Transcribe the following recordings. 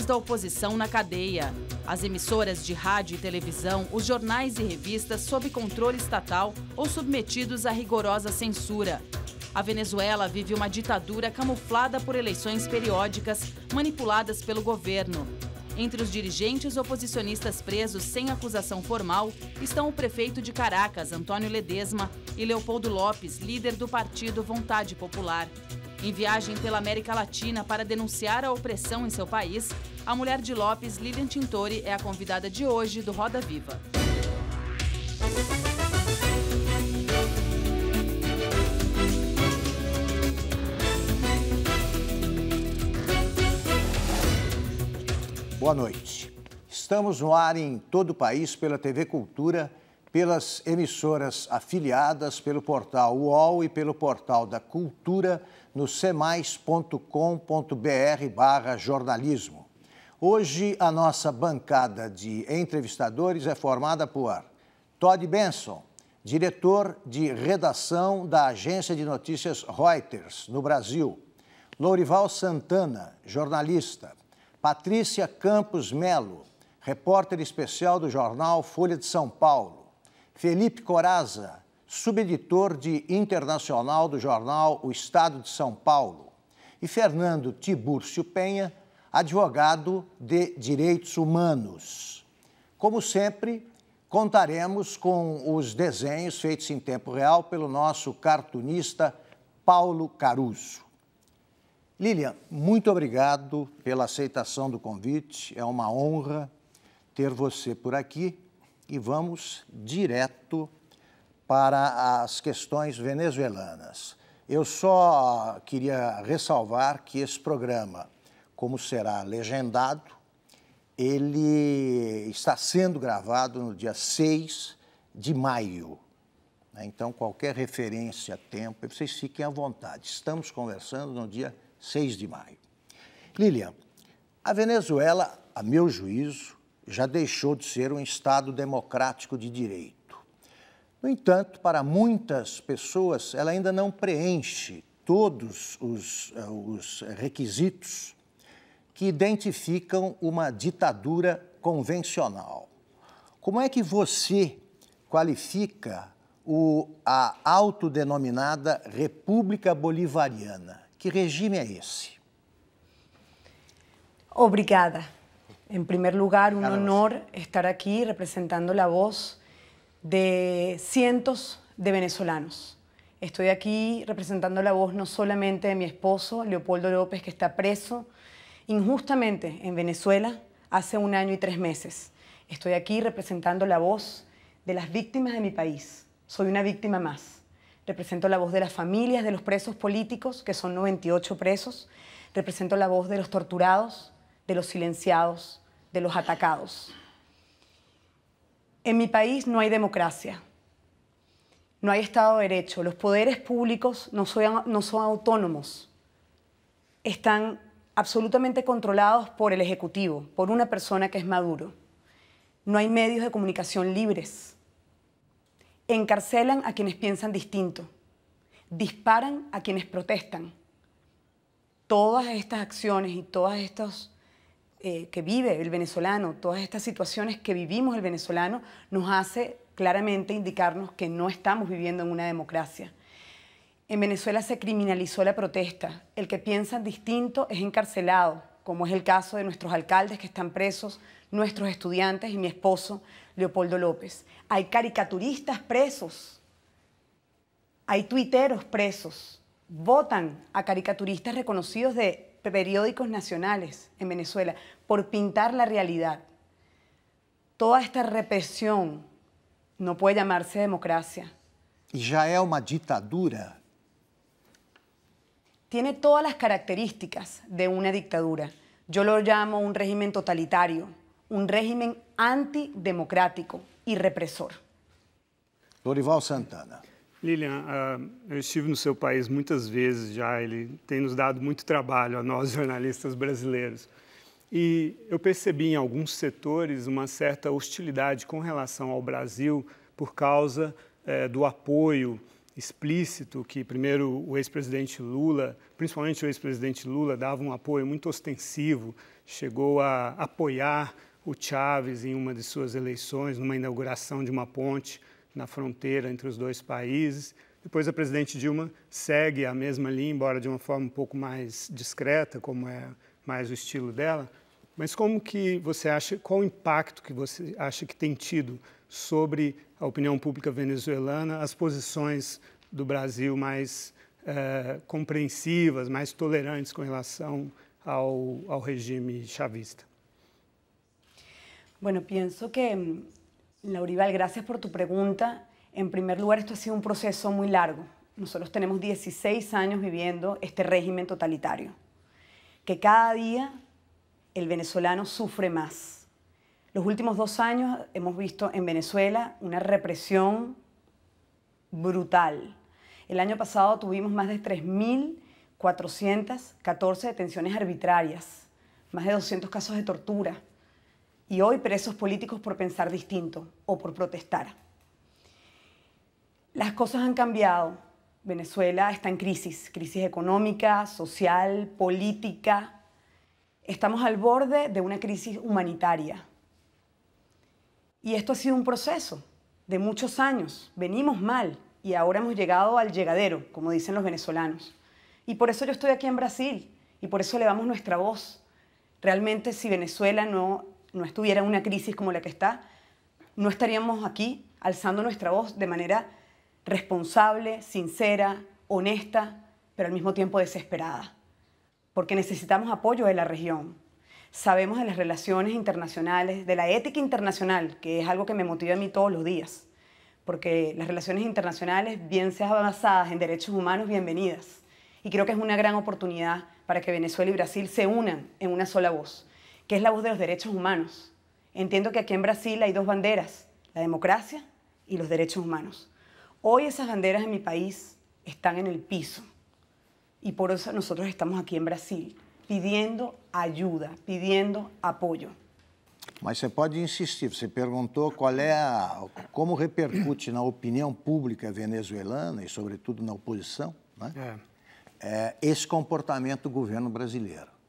líderes da oposição na cadeia. As emissoras de rádio e televisão, os jornais e revistas sob controle estatal ou submetidos a rigorosa censura. A Venezuela vive uma ditadura camuflada por eleições periódicas manipuladas pelo governo. Entre os dirigentes oposicionistas presos sem acusação formal estão o prefeito de Caracas, Antônio Ledesma, e Leopoldo Lopes, líder do partido Vontade Popular. Em viagem pela América Latina para denunciar a opressão em seu país, a mulher de Lopes, Lilian Tintori, é a convidada de hoje do Roda Viva. Boa noite. Estamos no ar em todo o país pela TV Cultura, pelas emissoras afiliadas, pelo portal UOL e pelo portal da Cultura no cmais.com.br barra jornalismo. Hoje a nossa bancada de entrevistadores é formada por Todd Benson, diretor de redação da agência de notícias Reuters no Brasil, Lourival Santana, jornalista, Patrícia Campos Melo, repórter especial do jornal Folha de São Paulo, Felipe Coraza, subeditor de Internacional do jornal O Estado de São Paulo, e Fernando Tibúrcio Penha, advogado de direitos humanos. Como sempre, contaremos com os desenhos feitos em tempo real pelo nosso cartunista Paulo Caruso. Lilian, muito obrigado pela aceitação do convite. É uma honra ter você por aqui e vamos direto para as questões venezuelanas. Eu só ah, queria ressalvar que esse programa, como será legendado, ele está sendo gravado no dia 6 de maio. Né? Então, qualquer referência a tempo, vocês fiquem à vontade. Estamos conversando no dia 6 de maio. Lilian, a Venezuela, a meu juízo, já deixou de ser um Estado democrático de direito no entanto, para muitas pessoas, ela ainda não preenche todos os, eh, os requisitos que identificam uma ditadura convencional. Como é que você qualifica o, a autodenominada República Bolivariana? Que regime é esse? Obrigada. Em primeiro lugar, um honor estar aqui representando a voz de cientos de venezolanos. Estoy aquí representando la voz no solamente de mi esposo, Leopoldo López, que está preso injustamente en Venezuela hace un año y tres meses. Estoy aquí representando la voz de las víctimas de mi país. Soy una víctima más. Represento la voz de las familias de los presos políticos, que son 98 presos. Represento la voz de los torturados, de los silenciados, de los atacados. En mi país no hay democracia, no hay Estado de Derecho, los poderes públicos no son, autónomos, están absolutamente controlados por el Ejecutivo, por una persona que es Maduro. No hay medios de comunicación libres. Encarcelan a quienes piensan distinto. Disparan a quienes protestan. Todas estas acciones y todas estas... Eh, que vive el venezolano, todas estas situaciones que vivimos el venezolano, nos hace claramente indicarnos que no estamos viviendo en una democracia. En Venezuela se criminalizó la protesta. El que piensa distinto es encarcelado, como es el caso de nuestros alcaldes que están presos, nuestros estudiantes y mi esposo, Leopoldo López. Hay caricaturistas presos, hay tuiteros presos, votan a caricaturistas reconocidos de periódicos nacionales en Venezuela por pintar la realidad. Toda esta represión no puede llamarse democracia. ¿Y ya es una dictadura? Tiene todas las características de una dictadura. Yo lo llamo un régimen totalitario, un régimen antidemocrático y represor. Dorival Santana. Lilian, uh, eu estive no seu país muitas vezes já, ele tem nos dado muito trabalho a nós jornalistas brasileiros. E eu percebi em alguns setores uma certa hostilidade com relação ao Brasil por causa eh, do apoio explícito que, primeiro, o ex-presidente Lula, principalmente o ex-presidente Lula, dava um apoio muito ostensivo, chegou a apoiar o Chávez em uma de suas eleições, numa inauguração de uma ponte na fronteira entre os dois países. Depois a presidente Dilma segue a mesma linha, embora de uma forma um pouco mais discreta, como é mais o estilo dela. Mas como que você acha, qual o impacto que você acha que tem tido sobre a opinião pública venezuelana, as posições do Brasil mais é, compreensivas, mais tolerantes com relação ao, ao regime chavista? Bueno, penso que Laurival, gracias por tu pregunta. En primer lugar, esto ha sido un proceso muy largo. Nosotros tenemos 16 años viviendo este régimen totalitario, que cada día el venezolano sufre más. Los últimos dos años hemos visto en Venezuela una represión brutal. El año pasado tuvimos más de 3.414 detenciones arbitrarias, más de 200 casos de tortura, y hoy presos políticos por pensar distinto o por protestar. Las cosas han cambiado. Venezuela está en crisis, crisis económica, social, política. Estamos al borde de una crisis humanitaria. Y esto ha sido un proceso de muchos años. Venimos mal y ahora hemos llegado al llegadero, como dicen los venezolanos. Y por eso yo estoy aquí en Brasil y por eso le damos nuestra voz. Realmente si Venezuela no no estuviera en una crisis como la que está, no estaríamos aquí alzando nuestra voz de manera responsable, sincera, honesta, pero al mismo tiempo desesperada, porque necesitamos apoyo de la región. Sabemos de las relaciones internacionales, de la ética internacional, que es algo que me motiva a mí todos los días, porque las relaciones internacionales, bien sean basadas en derechos humanos, bienvenidas. Y creo que es una gran oportunidad para que Venezuela y Brasil se unan en una sola voz que es la voz de los derechos humanos. Entiendo que aquí en Brasil hay dos banderas, la democracia y los derechos humanos. Hoy esas banderas en mi país están en el piso y por eso nosotros estamos aquí en Brasil pidiendo ayuda, pidiendo apoio. Mas você pode insistir. Você perguntou qual é a, como repercute na opinião pública venezuelana e, sobretudo, na oposição, né? é. É, esse comportamento do governo brasileiro.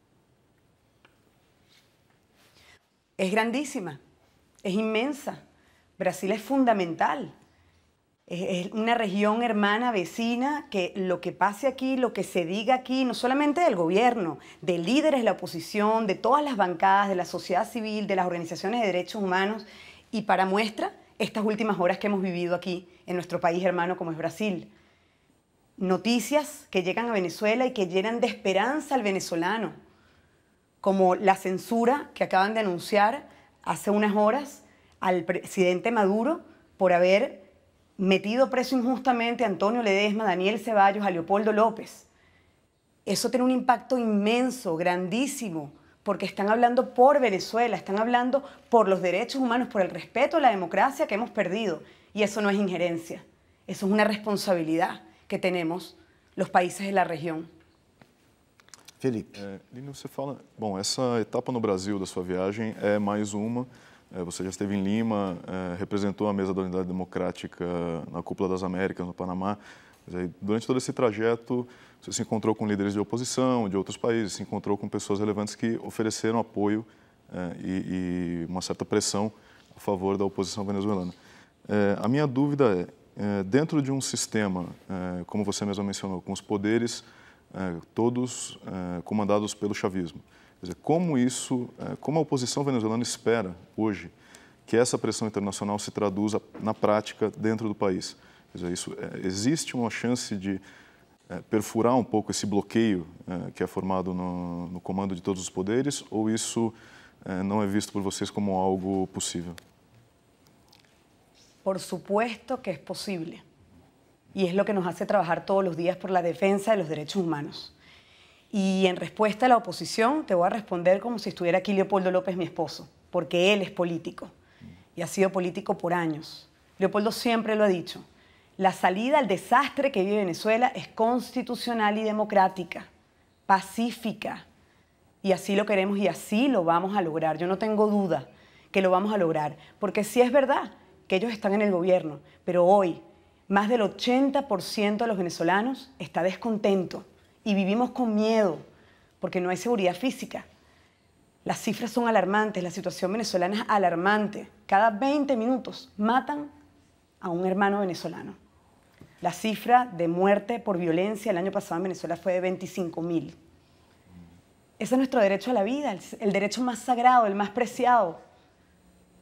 es grandísima, es inmensa. Brasil es fundamental. Es, una región hermana, vecina, que lo que pase aquí, lo que se diga aquí, no solamente del gobierno, de líderes de la oposición, de todas las bancadas, de la sociedad civil, de las organizaciones de derechos humanos, y para muestra, estas últimas horas que hemos vivido aquí en nuestro país hermano como es Brasil. Noticias que llegan a Venezuela y que llenan de esperanza al venezolano como la censura que acaban de anunciar hace unas horas al presidente Maduro por haber metido preso injustamente a Antonio Ledesma, Daniel Ceballos, a Leopoldo López. Eso tiene un impacto inmenso, grandísimo, porque están hablando por Venezuela, están hablando por los derechos humanos, por el respeto a la democracia que hemos perdido. Y eso no es injerencia, eso es una responsabilidad que tenemos los países de la región. Felipe. É, Lino, você fala. Bom, essa etapa no Brasil da sua viagem é mais uma. É, você já esteve em Lima, é, representou a mesa da Unidade Democrática na Cúpula das Américas, no Panamá. Durante todo esse trajeto, você se encontrou com líderes de oposição, de outros países, se encontrou com pessoas relevantes que ofereceram apoio é, e, e, uma certa pressão a favor da oposição venezuelana. É, a minha dúvida é, é, dentro de um sistema, como você mesmo mencionou, com os poderes é, todos é, comandados pelo chavismo. Quer dizer, como isso, é, como a oposição venezuelana espera hoje que essa pressão internacional se traduza na prática dentro do país? Quer dizer, isso, existe uma chance de perfurar um pouco esse bloqueio que é formado no, no comando de todos os poderes ou isso não é visto por vocês como algo possível? Por supuesto que es posible. y es lo que nos hace trabajar todos los días por la defensa de los derechos humanos. Y en respuesta a la oposición te voy a responder como si estuviera aquí Leopoldo López, mi esposo, porque él es político y ha sido político por años. Leopoldo siempre lo ha dicho, la salida al desastre que vive Venezuela es constitucional y democrática, pacífica, y así lo queremos y así lo vamos a lograr. Yo no tengo duda que lo vamos a lograr, porque sí es verdad que ellos están en el gobierno, pero hoy más del 80% de los venezolanos está descontento y vivimos con miedo porque no hay seguridad física. Las cifras son alarmantes, la situación venezolana es alarmante. Cada 20 minutos matan a un hermano venezolano. La cifra de muerte por violencia el año pasado en Venezuela fue de 25.000. mil. Ese es nuestro derecho a la vida, el derecho más sagrado, el más preciado.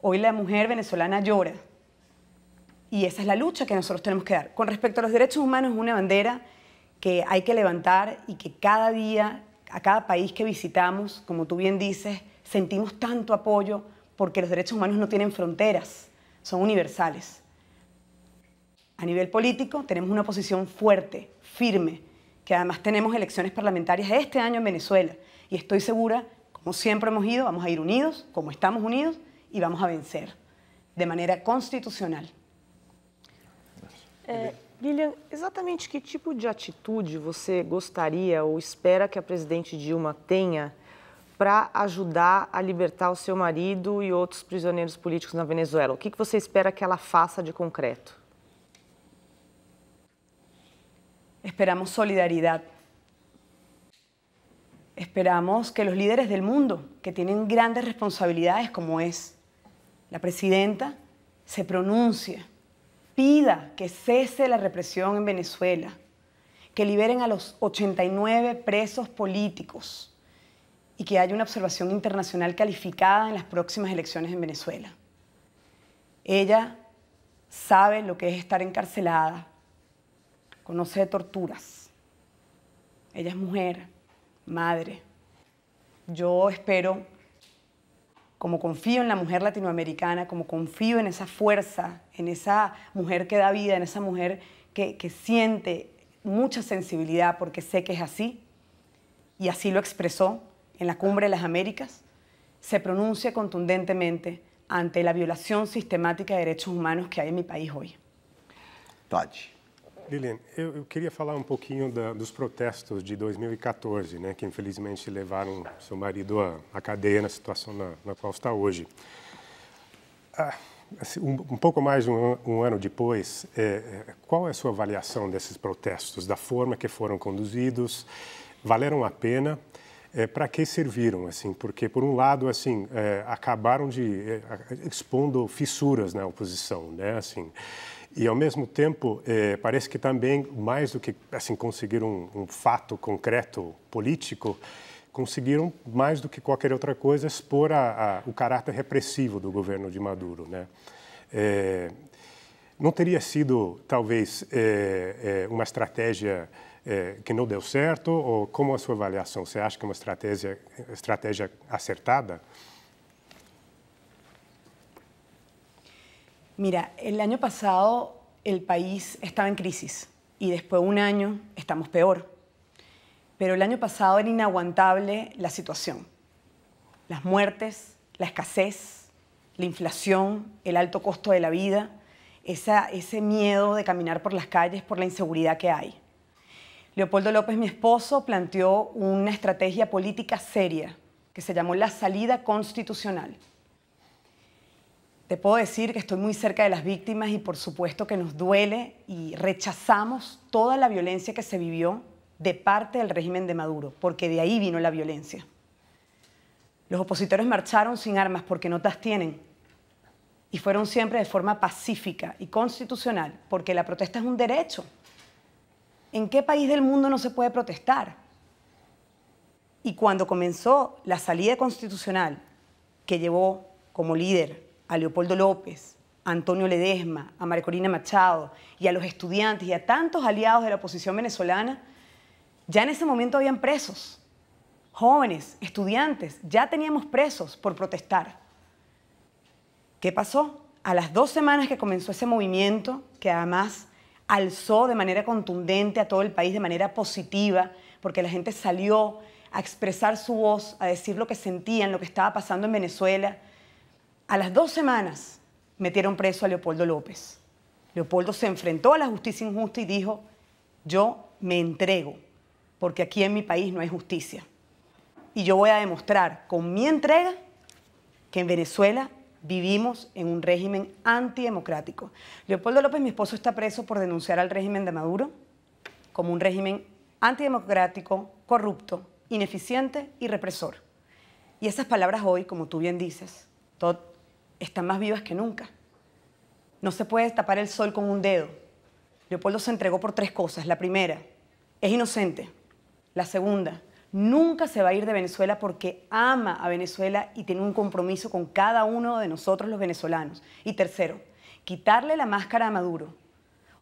Hoy la mujer venezolana llora y esa es la lucha que nosotros tenemos que dar. Con respecto a los derechos humanos, es una bandera que hay que levantar y que cada día, a cada país que visitamos, como tú bien dices, sentimos tanto apoyo porque los derechos humanos no tienen fronteras, son universales. A nivel político tenemos una posición fuerte, firme, que además tenemos elecciones parlamentarias este año en Venezuela y estoy segura, como siempre hemos ido, vamos a ir unidos, como estamos unidos, y vamos a vencer de manera constitucional. É, Lilian, exatamente que tipo de atitude você gostaria ou espera que a presidente Dilma tenha para ajudar a libertar o seu marido e outros prisioneiros políticos na Venezuela? O que, que você espera que ela faça de concreto? Esperamos solidaridade. Esperamos que los líderes del mundo, que tienen grandes responsabilidades como es la presidenta, se pronuncie pida que cese la represión en Venezuela, que liberen a los 89 presos políticos y que haya una observación internacional calificada en las próximas elecciones en Venezuela. Ella sabe lo que es estar encarcelada, conoce de torturas. Ella es mujer, madre. Yo espero como confío en la mujer latinoamericana, como confío en esa fuerza, en esa mujer que da vida, en esa mujer que, siente mucha sensibilidad, porque sé que es así, y así lo expresó en la Cumbre de las Américas, se pronuncia contundentemente ante la violación sistemática de derechos humanos que hay en mi país hoy. Touch. Lilian, eu, eu, queria falar um pouquinho da, dos protestos de 2014, né, que infelizmente levaram seu marido à, à cadeia na situação na, na qual está hoje. Ah, assim, um, um, pouco mais de um, um ano depois, é, é, qual é a sua avaliação desses protestos, da forma que foram conduzidos? Valeram a pena? É, para que serviram assim porque por um lado assim é, acabaram de é, expondo fissuras na oposição né assim e, ao mesmo tempo, é, parece que também, mais do que assim conseguir um, um fato concreto político, conseguiram, mais do que qualquer outra coisa, expor a, a, o caráter repressivo do governo de Maduro. Né? É, não teria sido, talvez, é, é, uma estratégia é, que não deu certo? Ou como a sua avaliação? Você acha que é uma estratégia, estratégia acertada? Mira, el año pasado el país estaba en crisis y después de un año estamos peor. Pero el año pasado era inaguantable la situación. Las muertes, la escasez, la inflación, el alto costo de la vida, ese miedo de caminar por las calles por la inseguridad que hay. Leopoldo López, mi esposo, planteó una estrategia política seria que se llamó la salida constitucional te puedo decir que estoy muy cerca de las víctimas y por supuesto que nos duele y rechazamos toda la violencia que se vivió de parte del régimen de Maduro, porque de ahí vino la violencia. Los opositores marcharon sin armas porque no las tienen y fueron siempre de forma pacífica y constitucional, porque la protesta es un derecho. ¿En qué país del mundo no se puede protestar? Y cuando comenzó la salida constitucional que llevó como líder a Leopoldo López, a Antonio Ledesma, a Marcolina Machado y a los estudiantes y a tantos aliados de la oposición venezolana, ya en ese momento habían presos. Jóvenes, estudiantes, ya teníamos presos por protestar. ¿Qué pasó? A las dos semanas que comenzó ese movimiento, que además alzó de manera contundente a todo el país, de manera positiva, porque la gente salió a expresar su voz, a decir lo que sentían, lo que estaba pasando en Venezuela, a las dos semanas metieron preso a Leopoldo López. Leopoldo se enfrentó a la justicia injusta y dijo, yo me entrego, porque aquí en mi país no hay justicia. Y yo voy a demostrar con mi entrega que en Venezuela vivimos en un régimen antidemocrático. Leopoldo López, mi esposo, está preso por denunciar al régimen de Maduro como un régimen antidemocrático, corrupto, ineficiente y represor. Y esas palabras hoy, como tú bien dices, están más vivas que nunca. No se puede tapar el sol con un dedo. Leopoldo se entregó por tres cosas. La primera, es inocente. La segunda, nunca se va a ir de Venezuela porque ama a Venezuela y tiene un compromiso con cada uno de nosotros los venezolanos. Y tercero, quitarle la máscara a Maduro.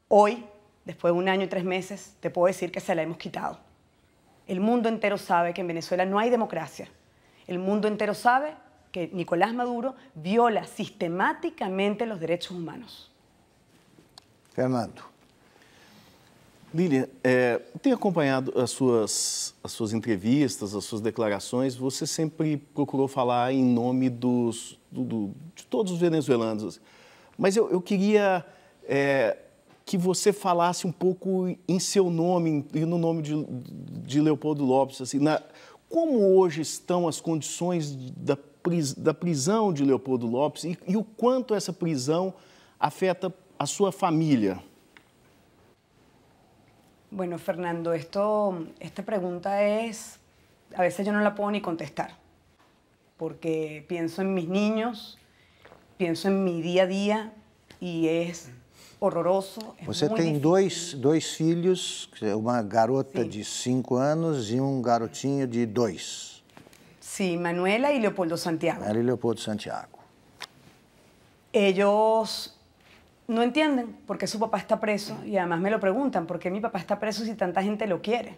Hoy, después de un año y tres meses, te puedo decir que se la hemos quitado. El mundo entero sabe que en Venezuela no hay democracia. El mundo entero sabe que Nicolás Maduro viola sistemáticamente los derechos humanos. Fernando. Lilian, é, eh, acompanhado as suas, as suas entrevistas, as suas declarações, você sempre procurou falar em nome dos, do, do, de todos os venezuelanos. Assim. Mas eu, eu queria é, que você falasse um pouco em seu nome e no nome de, de Leopoldo Lopes. Assim, na, como hoje estão as condições da da prisão de Leopoldo Lopes e, e o quanto essa prisão afeta a sua família? Bueno, Fernando, esto, esta pregunta es, a veces yo no la puedo ni contestar, porque pienso en mis niños, pienso en mi día a día y es horroroso. Você tem dois, dois filhos, é uma garota de cinco anos e um garotinho de dois. Sí, Manuela y Leopoldo Santiago. Manuela y Leopoldo Santiago. Ellos no entienden por qué su papá está preso y además me lo preguntan, ¿por qué mi papá está preso si tanta gente lo quiere?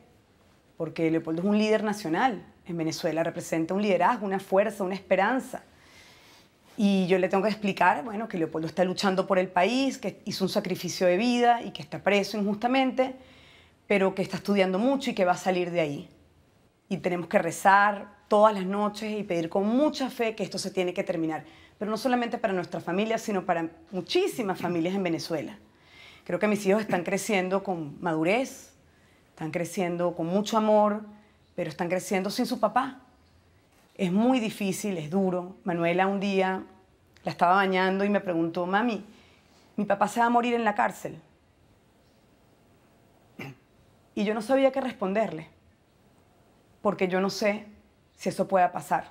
Porque Leopoldo es un líder nacional en Venezuela, representa un liderazgo, una fuerza, una esperanza. Y yo le tengo que explicar, bueno, que Leopoldo está luchando por el país, que hizo un sacrificio de vida y que está preso injustamente, pero que está estudiando mucho y que va a salir de ahí. Y tenemos que rezar todas las noches y pedir con mucha fe que esto se tiene que terminar. Pero no solamente para nuestra familia, sino para muchísimas familias en Venezuela. Creo que mis hijos están creciendo con madurez, están creciendo con mucho amor, pero están creciendo sin su papá. Es muy difícil, es duro. Manuela un día la estaba bañando y me preguntó, mami, mi papá se va a morir en la cárcel. Y yo no sabía qué responderle, porque yo no sé si eso pueda pasar,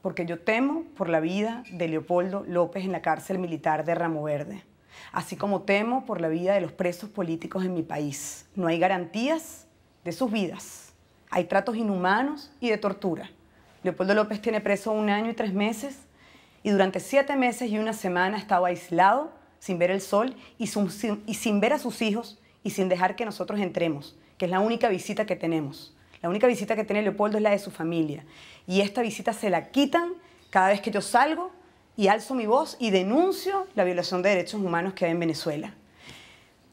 porque yo temo por la vida de Leopoldo López en la cárcel militar de Ramo Verde, así como temo por la vida de los presos políticos en mi país. No hay garantías de sus vidas, hay tratos inhumanos y de tortura. Leopoldo López tiene preso un año y tres meses y durante siete meses y una semana estaba aislado, sin ver el sol y sin ver a sus hijos y sin dejar que nosotros entremos, que es la única visita que tenemos. La única visita que tiene Leopoldo es la de su familia. Y esta visita se la quitan cada vez que yo salgo y alzo mi voz y denuncio la violación de derechos humanos que hay en Venezuela.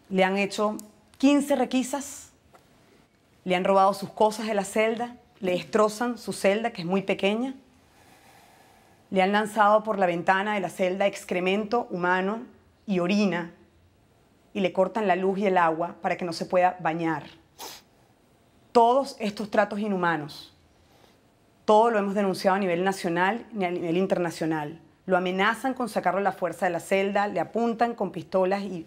Le han hecho 15 requisas, le han robado sus cosas de la celda, le destrozan su celda, que es muy pequeña, le han lanzado por la ventana de la celda excremento humano y orina y le cortan la luz y el agua para que no se pueda bañar todos estos tratos inhumanos. Todo lo hemos denunciado a nivel nacional y a nivel internacional. Lo amenazan con sacarlo a la fuerza de la celda, le apuntan con pistolas y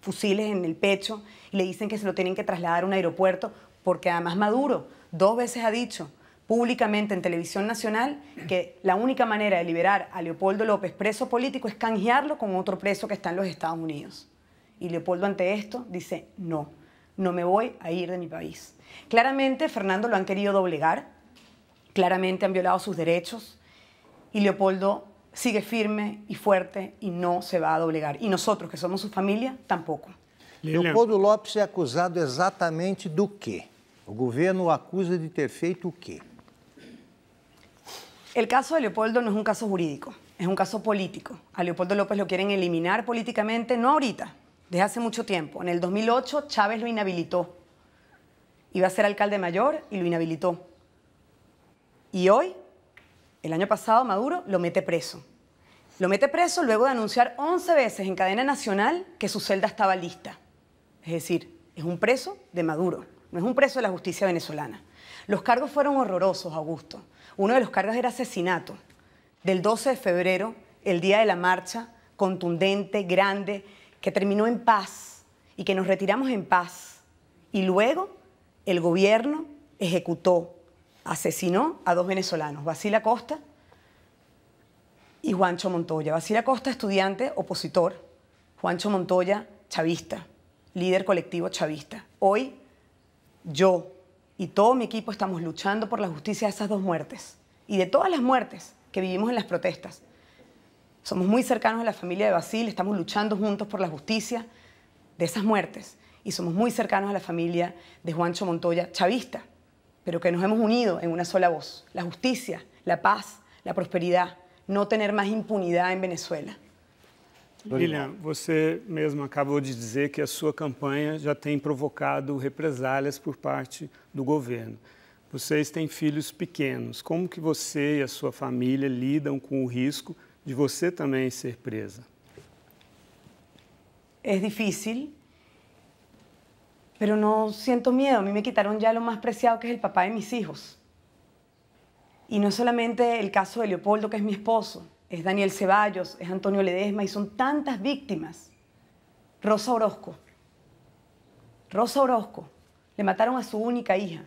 fusiles en el pecho y le dicen que se lo tienen que trasladar a un aeropuerto porque además Maduro dos veces ha dicho públicamente en televisión nacional que la única manera de liberar a Leopoldo López preso político es canjearlo con otro preso que está en los Estados Unidos. Y Leopoldo ante esto dice no no me voy a ir de mi país. Claramente Fernando lo han querido doblegar, claramente han violado sus derechos y Leopoldo sigue firme y fuerte y no se va a doblegar. Y nosotros, que somos su familia, tampoco. Leopoldo López es acusado exactamente de qué. El gobierno lo acusa de ter feito qué. El caso de Leopoldo no es un caso jurídico, es un caso político. A Leopoldo López lo quieren eliminar políticamente, no ahorita, desde hace mucho tiempo. En el 2008 Chávez lo inhabilitó. Iba a ser alcalde mayor y lo inhabilitó. Y hoy, el año pasado, Maduro lo mete preso. Lo mete preso luego de anunciar 11 veces en cadena nacional que su celda estaba lista. Es decir, es un preso de Maduro, no es un preso de la justicia venezolana. Los cargos fueron horrorosos, Augusto. Uno de los cargos era asesinato. Del 12 de febrero, el día de la marcha, contundente, grande, que terminó en paz y que nos retiramos en paz. Y luego el gobierno ejecutó, asesinó a dos venezolanos, Basila Costa y Juancho Montoya. Basila Costa, estudiante opositor, Juancho Montoya, chavista, líder colectivo chavista. Hoy yo y todo mi equipo estamos luchando por la justicia de esas dos muertes y de todas las muertes que vivimos en las protestas. Somos muy cercanos a la familia de Basil, estamos luchando juntos por la justicia de esas muertes y somos muy cercanos a la familia de Juancho Montoya, chavista, pero que nos hemos unido en una sola voz, la justicia, la paz, la prosperidad, no tener más impunidad en Venezuela. Lilian, você mesma acabou de dizer que a sua campanha já tem provocado represalias por parte do governo. Vocês têm filhos pequenos. Como que você e a sua família lidam com o risco de usted también ser presa. Es difícil, pero no siento miedo. A mí me quitaron ya lo más preciado que es el papá de mis hijos. Y no es solamente el caso de Leopoldo, que es mi esposo, es Daniel Ceballos, es Antonio Ledesma, y son tantas víctimas. Rosa Orozco. Rosa Orozco. Le mataron a su única hija.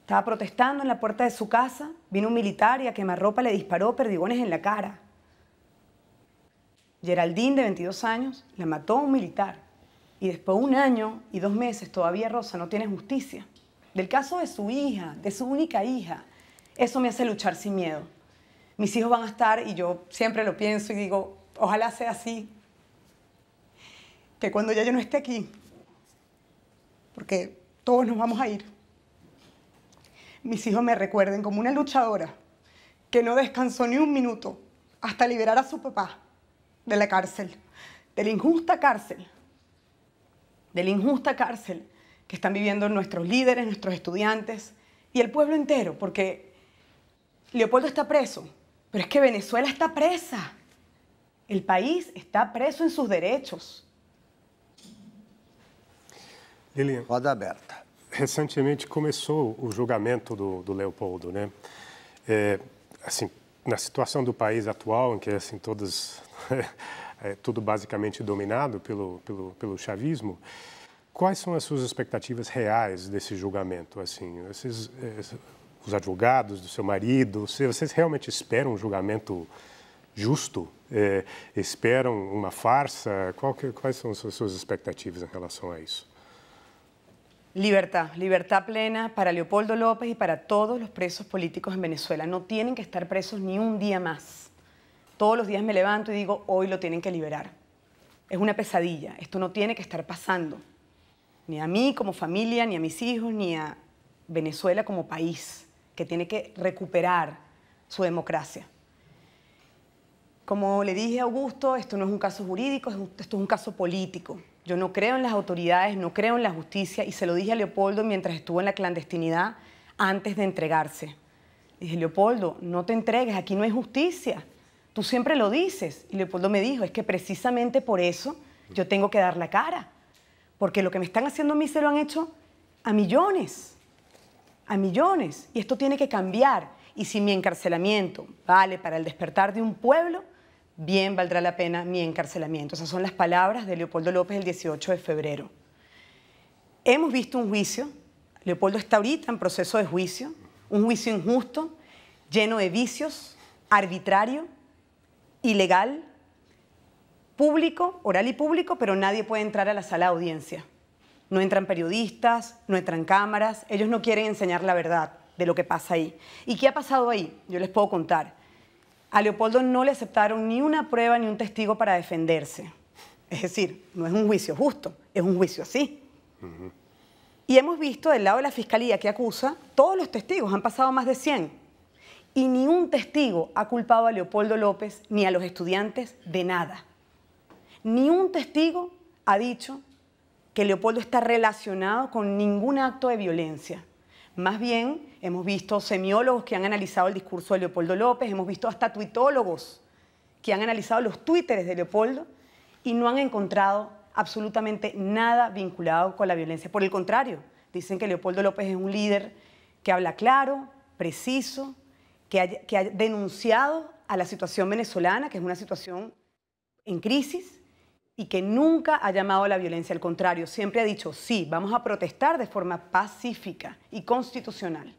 Estaba protestando en la puerta de su casa, vino un militar y a quemarropa le disparó perdigones en la cara. Geraldine, de 22 años, la mató un militar. Y después de un año y dos meses todavía Rosa no tiene justicia. Del caso de su hija, de su única hija, eso me hace luchar sin miedo. Mis hijos van a estar, y yo siempre lo pienso y digo, ojalá sea así, que cuando ya yo no esté aquí, porque todos nos vamos a ir, mis hijos me recuerden como una luchadora que no descansó ni un minuto hasta liberar a su papá de la cárcel, de la injusta cárcel, de la injusta cárcel que están viviendo nuestros líderes, nuestros estudiantes y el pueblo entero, porque Leopoldo está preso, pero es que Venezuela está presa. El país está preso en sus derechos. Lilian. Roda aberta. Recentemente começou o julgamento do, Leopoldo, né? la assim, na situação do país actual em que assim todas é tudo basicamente dominado pelo, pelo, pelo chavismo. Quais são as suas expectativas reais desse julgamento? Assim, esses, os advogados do seu marido, vocês realmente esperam um julgamento justo? É, esperam uma farsa? Que, quais são as suas expectativas em relação a isso? Libertad, libertad plena para Leopoldo López y para todos los presos políticos en Venezuela. No tienen que estar presos ni un día más. Todos los días me levanto y digo, hoy lo tienen que liberar. Es una pesadilla, esto no tiene que estar pasando. Ni a mí como familia, ni a mis hijos, ni a Venezuela como país, que tiene que recuperar su democracia. Como le dije a Augusto, esto no es un caso jurídico, esto es un caso político. Yo no creo en las autoridades, no creo en la justicia y se lo dije a Leopoldo mientras estuvo en la clandestinidad antes de entregarse. Dije, Leopoldo, no te entregues, aquí no hay justicia. Tú siempre lo dices. Y Leopoldo me dijo, es que precisamente por eso yo tengo que dar la cara. Porque lo que me están haciendo a mí se lo han hecho a millones. A millones. Y esto tiene que cambiar. Y si mi encarcelamiento vale para el despertar de un pueblo, bien valdrá la pena mi encarcelamiento. Esas son las palabras de Leopoldo López el 18 de febrero. Hemos visto un juicio. Leopoldo está ahorita en proceso de juicio. Un juicio injusto, lleno de vicios, arbitrario ilegal, público, oral y público, pero nadie puede entrar a la sala de audiencia. No entran periodistas, no entran cámaras, ellos no quieren enseñar la verdad de lo que pasa ahí. ¿Y qué ha pasado ahí? Yo les puedo contar. A Leopoldo no le aceptaron ni una prueba ni un testigo para defenderse. Es decir, no es un juicio justo, es un juicio así. Y hemos visto del lado de la fiscalía que acusa, todos los testigos, han pasado más de 100 y ni un testigo ha culpado a Leopoldo López ni a los estudiantes de nada. Ni un testigo ha dicho que Leopoldo está relacionado con ningún acto de violencia. Más bien, hemos visto semiólogos que han analizado el discurso de Leopoldo López, hemos visto hasta tuitólogos que han analizado los twitters de Leopoldo y no han encontrado absolutamente nada vinculado con la violencia. Por el contrario, dicen que Leopoldo López es un líder que habla claro, preciso, que ha, que ha denunciado a la situación venezolana, que es una situación en crisis, y que nunca ha llamado a la violencia. Al contrario, siempre ha dicho, sí, vamos a protestar de forma pacífica y constitucional.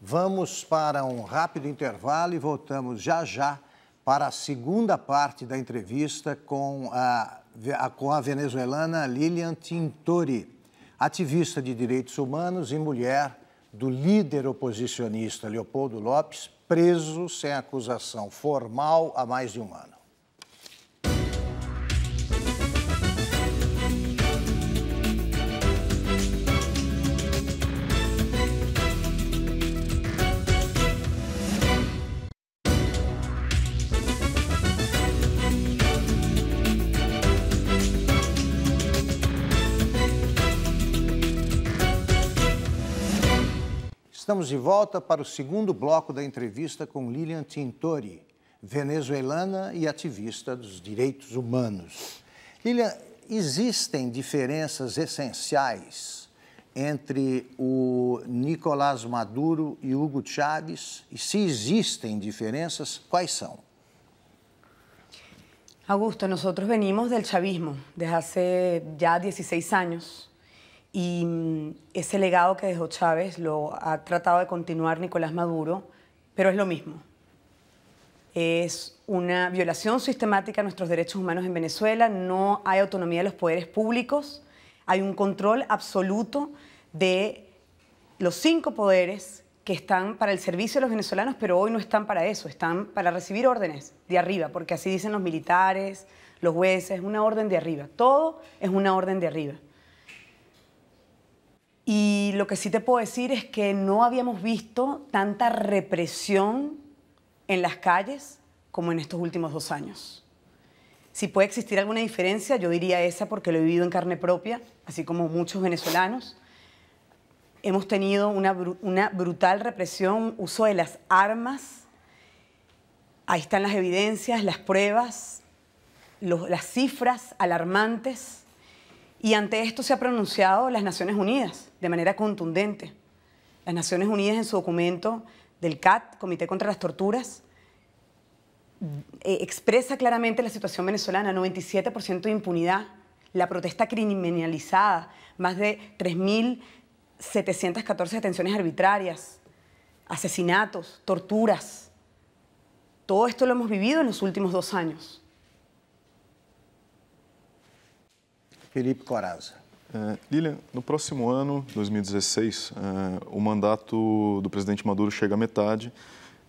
Vamos para um rápido intervalo e voltamos já já para a segunda parte da entrevista com a, com venezuelana Lilian Tintori, ativista de direitos humanos e mulher do líder oposicionista Leopoldo Lopes, preso sem acusação formal há mais de um ano. Estamos de volta para o segundo bloco da entrevista com Lilian Tintori, venezuelana e ativista dos direitos humanos. Lilian, existem diferenças essenciais entre o Nicolás Maduro e Hugo Chávez? E se existem diferenças, quais são? Augusto, nosotros venimos del chavismo desde hace ya 16 años. Y mm, ese legado que dejó Chávez lo ha tratado de continuar Nicolás Maduro, pero es lo mismo. Es una violación sistemática de nuestros derechos humanos en Venezuela, no hay autonomía de los poderes públicos, hay un control absoluto de los cinco poderes que están para el servicio de los venezolanos, pero hoy no están para eso, están para recibir órdenes de arriba, porque así dicen los militares, los jueces, una orden de arriba, todo es una orden de arriba. Y lo que sí te puedo decir es que no habíamos visto tanta represión en las calles como en estos últimos dos años. Si puede existir alguna diferencia, yo diría esa porque lo he vivido en carne propia, así como muchos venezolanos. Hemos tenido una, brutal represión, uso de las armas. Ahí están las evidencias, las pruebas, las cifras alarmantes. Y ante esto se ha pronunciado las Naciones Unidas de manera contundente. Las Naciones Unidas en su documento del CAT, Comité contra las Torturas, eh, expresa claramente la situación venezolana, 97% de impunidad, la protesta criminalizada, más de 3.714 detenciones arbitrarias, asesinatos, torturas. Todo esto lo hemos vivido en los últimos dos años. Filip Corazza. É, Lilian, no próximo ano, 2016, é, o mandato do presidente Maduro chega à metade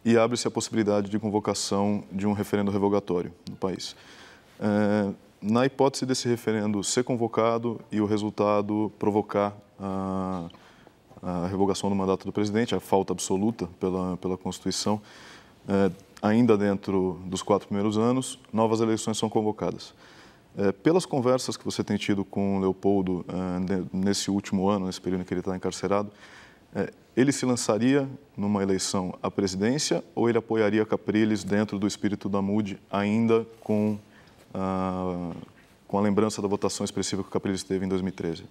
e abre-se a possibilidade de convocação de um referendo revogatório no país. É, na hipótese desse referendo ser convocado e o resultado provocar a, a, revogação do mandato do presidente, a falta absoluta pela, pela Constituição, ainda dentro dos quatro primeiros anos, novas eleições são convocadas. É, pelas conversas que você tem tido com o Leopoldo é, nesse último ano, nesse período em que ele está encarcerado, é, ele se lançaria numa eleição à presidência ou ele apoiaria Capriles dentro do espírito da MUD, ainda com, ah, com a lembrança da votação expressiva que o Capriles teve em 2013?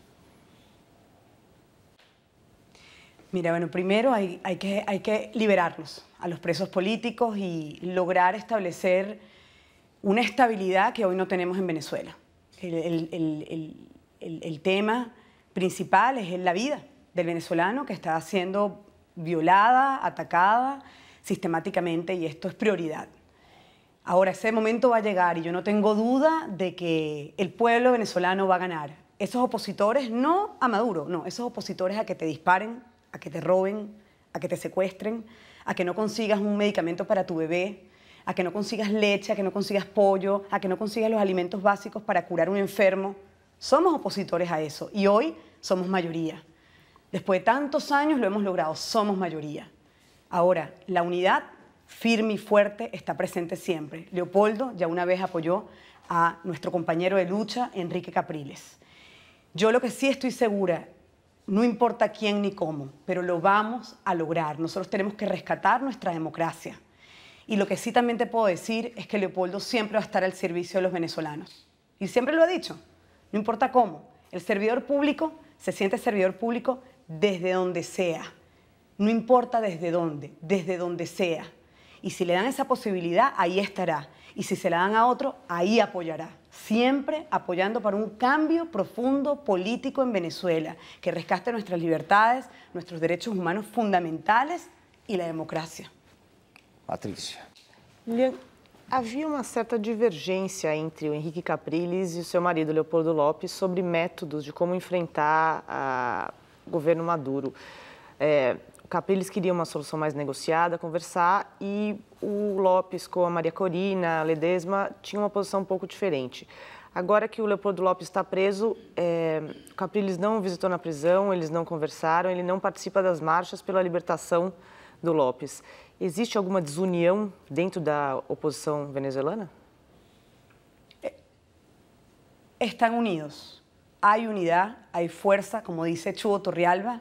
Mira, bueno, primero hay, hay, que, hay que liberarnos a los presos políticos y lograr establecer una estabilidad que hoy no tenemos en Venezuela. El, tema principal es la vida del venezolano que está siendo violada, atacada sistemáticamente y esto es prioridad. Ahora ese momento va a llegar y yo no tengo duda de que el pueblo venezolano va a ganar. Esos opositores no a Maduro, no, esos opositores a que te disparen, a que te roben, a que te secuestren, a que no consigas un medicamento para tu bebé, a que no consigas leche, a que no consigas pollo, a que no consigas los alimentos básicos para curar un enfermo. Somos opositores a eso y hoy somos mayoría. Después de tantos años lo hemos logrado, somos mayoría. Ahora, la unidad firme y fuerte está presente siempre. Leopoldo ya una vez apoyó a nuestro compañero de lucha, Enrique Capriles. Yo lo que sí estoy segura, no importa quién ni cómo, pero lo vamos a lograr. Nosotros tenemos que rescatar nuestra democracia. Y lo que sí también te puedo decir es que Leopoldo siempre va a estar al servicio de los venezolanos. Y siempre lo ha dicho, no importa cómo. El servidor público se siente servidor público desde donde sea. No importa desde dónde, desde donde sea. Y si le dan esa posibilidad, ahí estará. Y si se la dan a otro, ahí apoyará. Siempre apoyando para un cambio profundo político en Venezuela, que rescate nuestras libertades, nuestros derechos humanos fundamentales y la democracia. Patrícia. Lilian, havia uma certa divergência entre o Henrique Capriles e o seu marido Leopoldo Lopes sobre métodos de como enfrentar o governo Maduro. É, o Capriles queria uma solução mais negociada, conversar, e o Lopes com a Maria Corina, a Ledesma, tinha uma posição um pouco diferente. Agora que o Leopoldo Lopes está preso, é, o Capriles não visitou na prisão, eles não conversaram, ele não participa das marchas pela libertação do Lopes. Existe alguma desunião dentro da oposição venezuelana? É, están unidos. Hay unidad, hay fuerza, como dice Chubo Torrealba,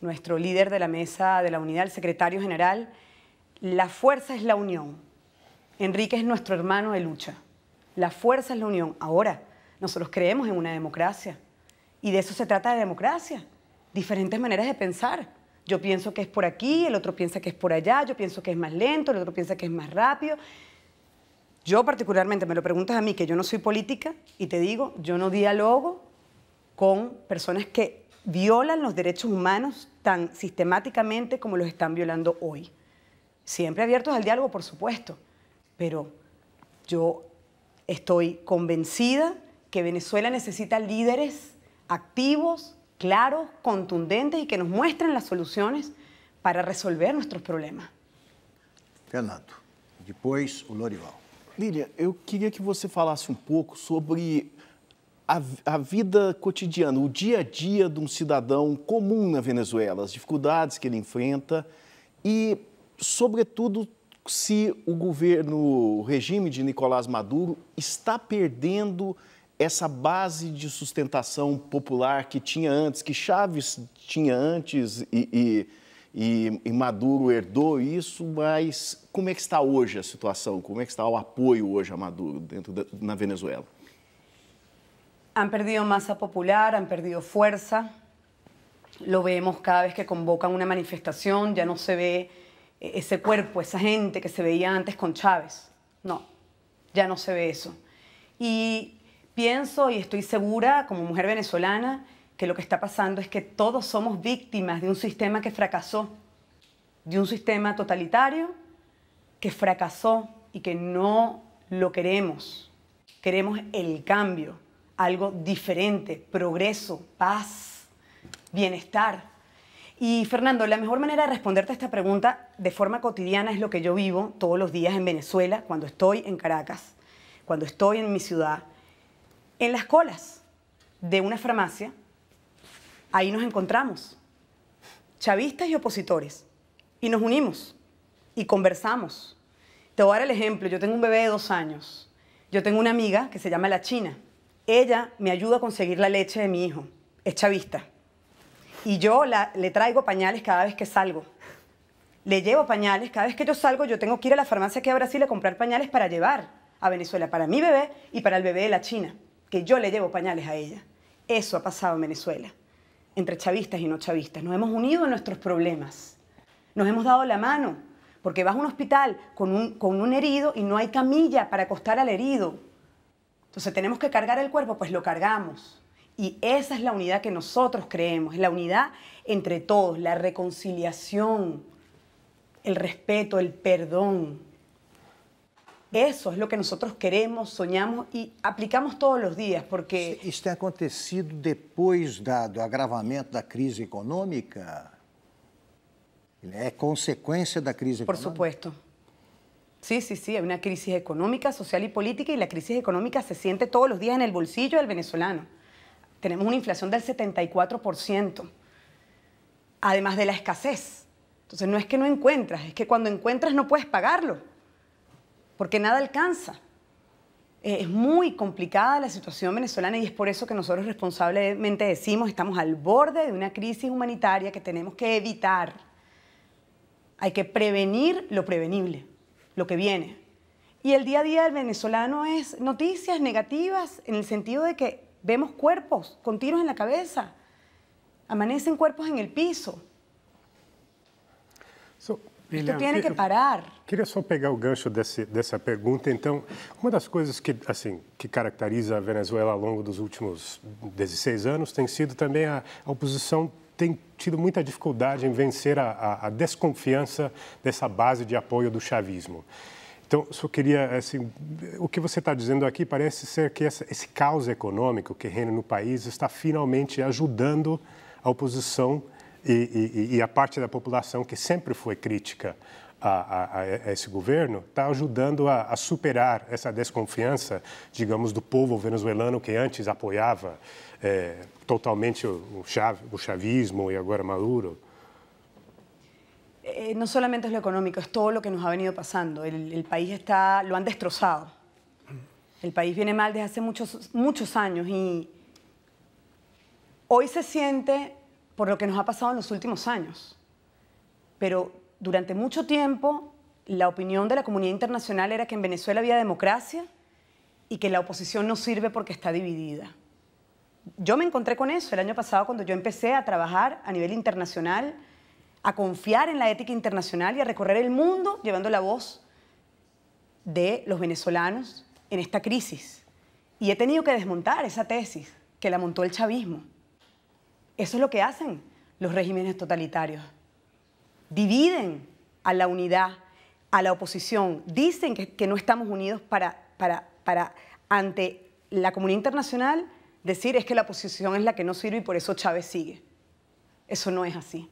nuestro líder de la mesa de la unidad, el secretario general. La fuerza es la unión. Enrique es nuestro hermano de lucha. La fuerza es la unión. Ahora, nosotros creemos en una democracia. Y de eso se trata de democracia. Diferentes maneras de pensar. Yo pienso que es por aquí, el otro piensa que es por allá, yo pienso que es más lento, el otro piensa que es más rápido. Yo particularmente, me lo preguntas a mí, que yo no soy política, y te digo, yo no dialogo con personas que violan los derechos humanos tan sistemáticamente como los están violando hoy. Siempre abiertos al diálogo, por supuesto, pero yo estoy convencida que Venezuela necesita líderes activos, claros, contundentes y que nos muestren las soluciones para resolver nuestros problemas. Fernando, depois o Lorival. Lilian, eu queria que você falasse um pouco sobre a, a, vida cotidiana, o dia a dia de um cidadão comum na Venezuela, as dificuldades que ele enfrenta e, sobretudo, se o governo, o regime de Nicolás Maduro está perdendo essa base de sustentação popular que tinha antes, que Chaves tinha antes e, e, e, Maduro herdou isso, mas como é que está hoje a situação? Como é que está o apoio hoje a Maduro dentro da, na Venezuela? Han perdido massa popular, han perdido força. Lo vemos cada vez que convocan una manifestación, ya no se ve eh, ese cuerpo, esa gente que se veía antes con Chávez. No, ya no se ve eso. Y Pienso y estoy segura, como mujer venezolana, que lo que está pasando es que todos somos víctimas de un sistema que fracasó, de un sistema totalitario que fracasó y que no lo queremos. Queremos el cambio, algo diferente, progreso, paz, bienestar. Y Fernando, la mejor manera de responderte a esta pregunta de forma cotidiana es lo que yo vivo todos los días en Venezuela, cuando estoy en Caracas, cuando estoy en mi ciudad, en las colas de una farmacia, ahí nos encontramos, chavistas y opositores, y nos unimos y conversamos. Te voy a dar el ejemplo, yo tengo un bebé de dos años, yo tengo una amiga que se llama La China, ella me ayuda a conseguir la leche de mi hijo, es chavista, y yo le traigo pañales cada vez que salgo. Le llevo pañales, cada vez que yo salgo yo tengo que ir a la farmacia que a Brasil a comprar pañales para llevar a Venezuela para mi bebé y para el bebé de la China que yo le llevo pañales a ella. Eso ha pasado en Venezuela, entre chavistas y no chavistas. Nos hemos unido en nuestros problemas, nos hemos dado la mano, porque vas a un hospital con un, herido y no hay camilla para acostar al herido. Entonces tenemos que cargar el cuerpo, pues lo cargamos. Y esa es la unidad que nosotros creemos, la unidad entre todos, la reconciliación, el respeto, el perdón. Eso es lo que nosotros queremos, soñamos y aplicamos todos los días, porque... ¿Esto ha acontecido después del agravamiento de la crisis económica? ¿Es consecuencia de la crisis económica? Por supuesto. Sí, sí, sí, hay una crisis económica, social y política y la crisis económica se siente todos los días en el bolsillo del venezolano. Tenemos una inflación del 74%, además de la escasez. Entonces no es que no encuentras, es que cuando encuentras no puedes pagarlo porque nada alcanza. Eh, es muy complicada la situación venezolana y es por eso que nosotros responsablemente decimos estamos al borde de una crisis humanitaria que tenemos que evitar. Hay que prevenir lo prevenible, lo que viene. Y el día a día del venezolano es noticias negativas en el sentido de que vemos cuerpos con tiros en la cabeza, amanecen cuerpos en el piso, Lilian, tu tem que parar. Queria só pegar o gancho desse, dessa pergunta. Então, uma das coisas que, assim, que caracteriza a Venezuela ao longo dos últimos 16 anos tem sido também a, a oposição tem tido muita dificuldade em vencer a, a, a desconfiança dessa base de apoio do chavismo. Então, só queria, assim, o que você está dizendo aqui parece ser que essa, esse caos econômico que reina no país está finalmente ajudando a oposição e, e, e a parte da população que sempre foi crítica a, a, a, esse governo está ajudando a, a, superar essa desconfiança, digamos, do povo venezuelano que antes apoiava é, totalmente o, o, chavismo e agora Maduro. Eh, no solamente es lo económico, es todo lo que nos ha venido pasando. El, el, país está, lo han destrozado. El país viene mal desde hace muchos, muchos años y hoy se siente por lo que nos ha pasado en los últimos años. Pero durante mucho tiempo la opinión de la comunidad internacional era que en Venezuela había democracia y que la oposición no sirve porque está dividida. Yo me encontré con eso el año pasado cuando yo empecé a trabajar a nivel internacional, a confiar en la ética internacional y a recorrer el mundo llevando la voz de los venezolanos en esta crisis. Y he tenido que desmontar esa tesis que la montó el chavismo. Eso es lo que hacen los regímenes totalitarios. Dividen a la unidad, a la oposición. Dicen que, no estamos unidos para, para, ante la comunidad internacional, decir es que la oposición es la que no sirve y por eso Chávez sigue. Eso no es así.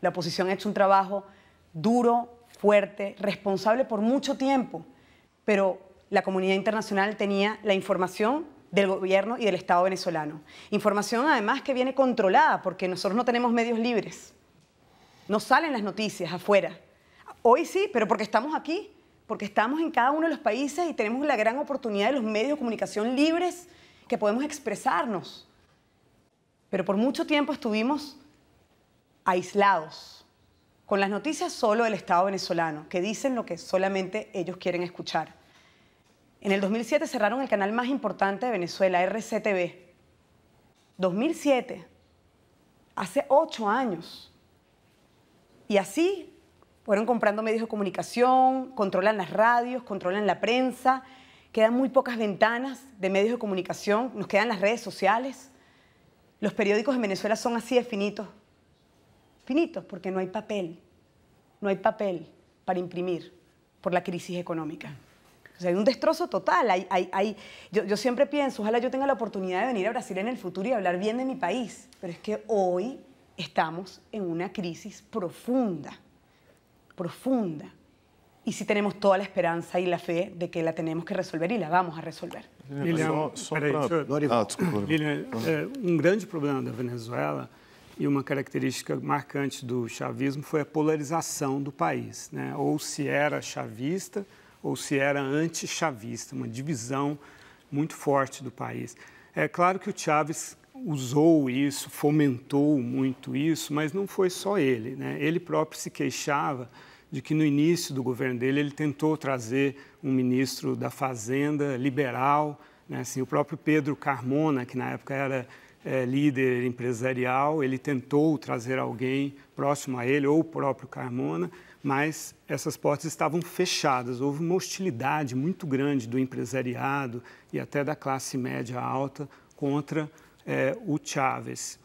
La oposición ha hecho un trabajo duro, fuerte, responsable por mucho tiempo, pero la comunidad internacional tenía la información del gobierno y del Estado venezolano. Información además que viene controlada porque nosotros no tenemos medios libres. No salen las noticias afuera. Hoy sí, pero porque estamos aquí, porque estamos en cada uno de los países y tenemos la gran oportunidad de los medios de comunicación libres que podemos expresarnos. Pero por mucho tiempo estuvimos aislados, con las noticias solo del Estado venezolano, que dicen lo que solamente ellos quieren escuchar. En el 2007 cerraron el canal más importante de Venezuela, RCTV. 2007, hace ocho años. Y así fueron comprando medios de comunicación, controlan las radios, controlan la prensa, quedan muy pocas ventanas de medios de comunicación, nos quedan las redes sociales. Los periódicos en Venezuela son así de finitos. Finitos porque no hay papel, no hay papel para imprimir por la crisis económica. sea, hay un destrozo total. Hay, hay, hay... Yo, yo, siempre pienso, ojalá yo tenga la oportunidad de venir a Brasil en el futuro y hablar bien de mi país, pero es que hoy estamos en una crisis profunda, profunda. Y sí tenemos toda la esperanza y la fe de que la tenemos que resolver y la vamos a resolver. Lilian, ah, é, un grande problema de Venezuela E uma característica marcante do chavismo foi a polarização do país, né? ou se era chavista ou se era anti-chavista, uma divisão muito forte do país. É claro que o Chávez usou isso, fomentou muito isso, mas não foi só ele. Né? Ele próprio se queixava de que no início do governo dele ele tentou trazer um ministro da Fazenda liberal, né? assim, o próprio Pedro Carmona, que na época era é, líder empresarial, ele tentou trazer alguém próximo a ele, ou o próprio Carmona, mas essas portas estavam fechadas. Houve uma hostilidade muito grande do empresariado e até da classe média alta contra é, o Chávez.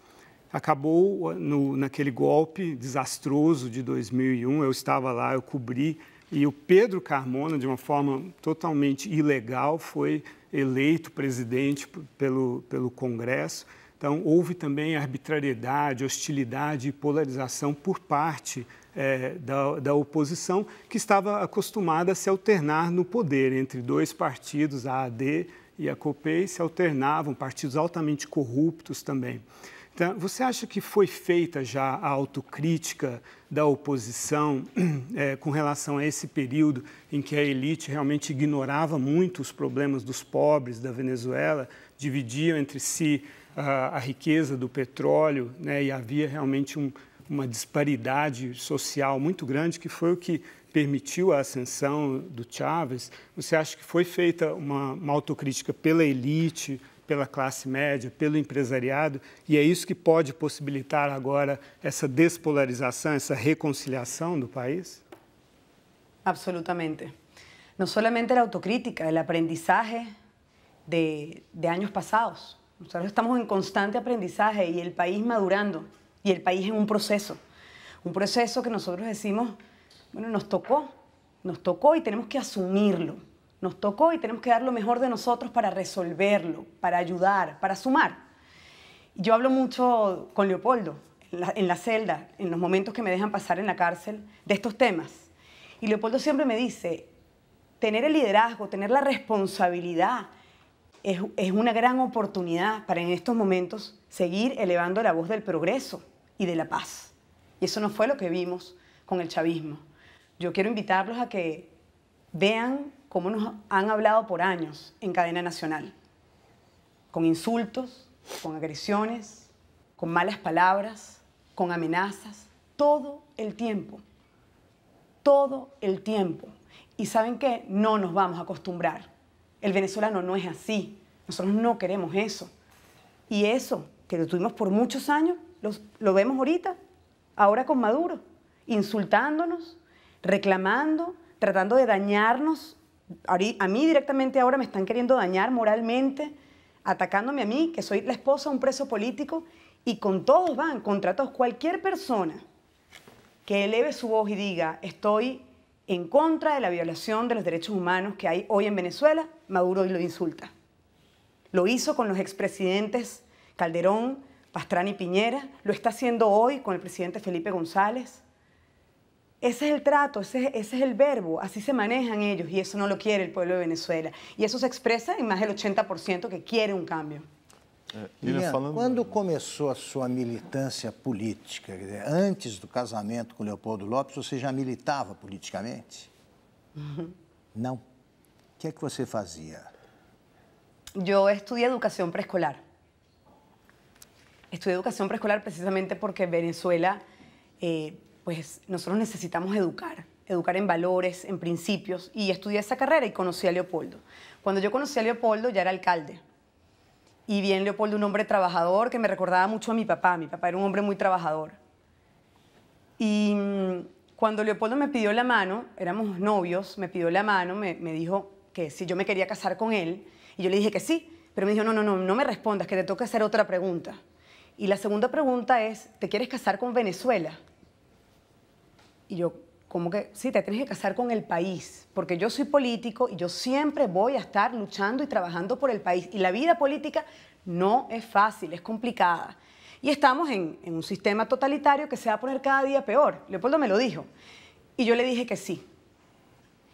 Acabou ah, no, naquele golpe desastroso de 2001, eu estava lá, eu cobri, e o Pedro Carmona, de uma forma totalmente ilegal, foi eleito presidente pelo, pelo Congresso então, houve também arbitrariedade, hostilidade e polarização por parte é, da, da, oposição, que estava acostumada a se alternar no poder entre dois partidos, a AD e a COPEI, se alternavam, partidos altamente corruptos também. Então, você acha que foi feita já a autocrítica da oposição é, com relação a esse período em que a elite realmente ignorava muito os problemas dos pobres da Venezuela, dividiam entre si a, a riqueza do petróleo, né, e havia realmente um, uma disparidade social muito grande, que foi o que permitiu a ascensão do Chávez. Você acha que foi feita uma, uma autocrítica pela elite, pela classe média, pelo empresariado, e é isso que pode possibilitar agora essa despolarização, essa reconciliação do país? Absolutamente. Não somente a autocrítica, o aprendizagem de, de anos passados. Nosotros estamos en constante aprendizaje y el país madurando y el país en un proceso. Un proceso que nosotros decimos, bueno, nos tocó, nos tocó y tenemos que asumirlo. Nos tocó y tenemos que dar lo mejor de nosotros para resolverlo, para ayudar, para sumar. Yo hablo mucho con Leopoldo en la, celda, en los momentos que me dejan pasar en la cárcel, de estos temas. Y Leopoldo siempre me dice, tener el liderazgo, tener la responsabilidad es, una gran oportunidad para en estos momentos seguir elevando la voz del progreso y de la paz. Y eso no fue lo que vimos con el chavismo. Yo quiero invitarlos a que vean cómo nos han hablado por años en cadena nacional, con insultos, con agresiones, con malas palabras, con amenazas, todo el tiempo, todo el tiempo. Y saben qué, no nos vamos a acostumbrar el venezolano no es así. Nosotros no queremos eso. Y eso, que lo tuvimos por muchos años, lo, vemos ahorita, ahora con Maduro, insultándonos, reclamando, tratando de dañarnos. A mí directamente ahora me están queriendo dañar moralmente, atacándome a mí, que soy la esposa de un preso político, y con todos van, contra todos. Cualquier persona que eleve su voz y diga, estoy en contra de la violación de los derechos humanos que hay hoy en Venezuela, Maduro lo insulta. Lo hizo con los expresidentes Calderón, Pastrana y Piñera, lo está haciendo hoy con el presidente Felipe González. Ese es el trato, ese, ese, es el verbo, así se manejan ellos y eso no lo quiere el pueblo de Venezuela. Y eso se expresa en más del 80% que quiere un cambio. É, falando... Quando começou a sua militância política, dizer, antes do casamento com Leopoldo Lopes, você já militava politicamente? Uhum. Não. O que é que você fazia? Eu estudei educação pré-escolar. Estudei educação pré-escolar precisamente porque Venezuela, eh, pues, nosotros necessitamos educar. educar en valores, en principios, y estudié esa carrera y conocí a Leopoldo. Cuando yo conocí a Leopoldo ya era alcalde. Y bien, Leopoldo, un hombre trabajador que me recordaba mucho a mi papá. Mi papá era un hombre muy trabajador. Y mm, cuando Leopoldo me pidió la mano, éramos novios, me pidió la mano, me, me dijo que si yo me quería casar con él. Y yo le dije que sí, pero me dijo, no, no, no, no me respondas, que te toca hacer otra pregunta. Y la segunda pregunta es, ¿te quieres casar con Venezuela? Y yo, como que sí, te tienes que casar con el país, porque yo soy político y yo siempre voy a estar luchando y trabajando por el país. Y la vida política no es fácil, es complicada. Y estamos en, un sistema totalitario que se va a poner cada día peor. Leopoldo me lo dijo. Y yo le dije que sí.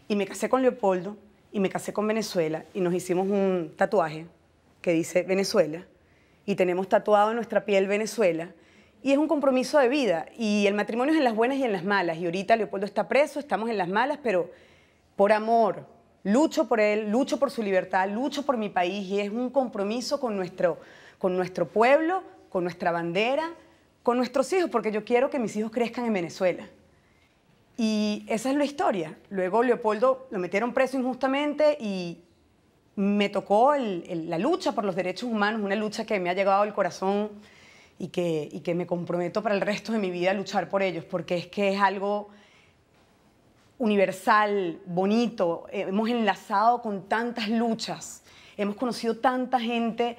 Y me casé con Leopoldo y me casé con Venezuela y nos hicimos un tatuaje que dice Venezuela y tenemos tatuado en nuestra piel Venezuela y es un compromiso de vida. Y el matrimonio es en las buenas y en las malas. Y ahorita Leopoldo está preso, estamos en las malas, pero por amor. Lucho por él, lucho por su libertad, lucho por mi país y es un compromiso con nuestro, con nuestro pueblo, con nuestra bandera, con nuestros hijos, porque yo quiero que mis hijos crezcan en Venezuela. Y esa es la historia. Luego Leopoldo lo metieron preso injustamente y me tocó la lucha por los derechos humanos, una lucha que me ha llegado al corazón y que, y que me comprometo para el resto de mi vida a luchar por ellos, porque es que es algo universal, bonito, eh, hemos enlazado con tantas luchas, hemos conocido tanta gente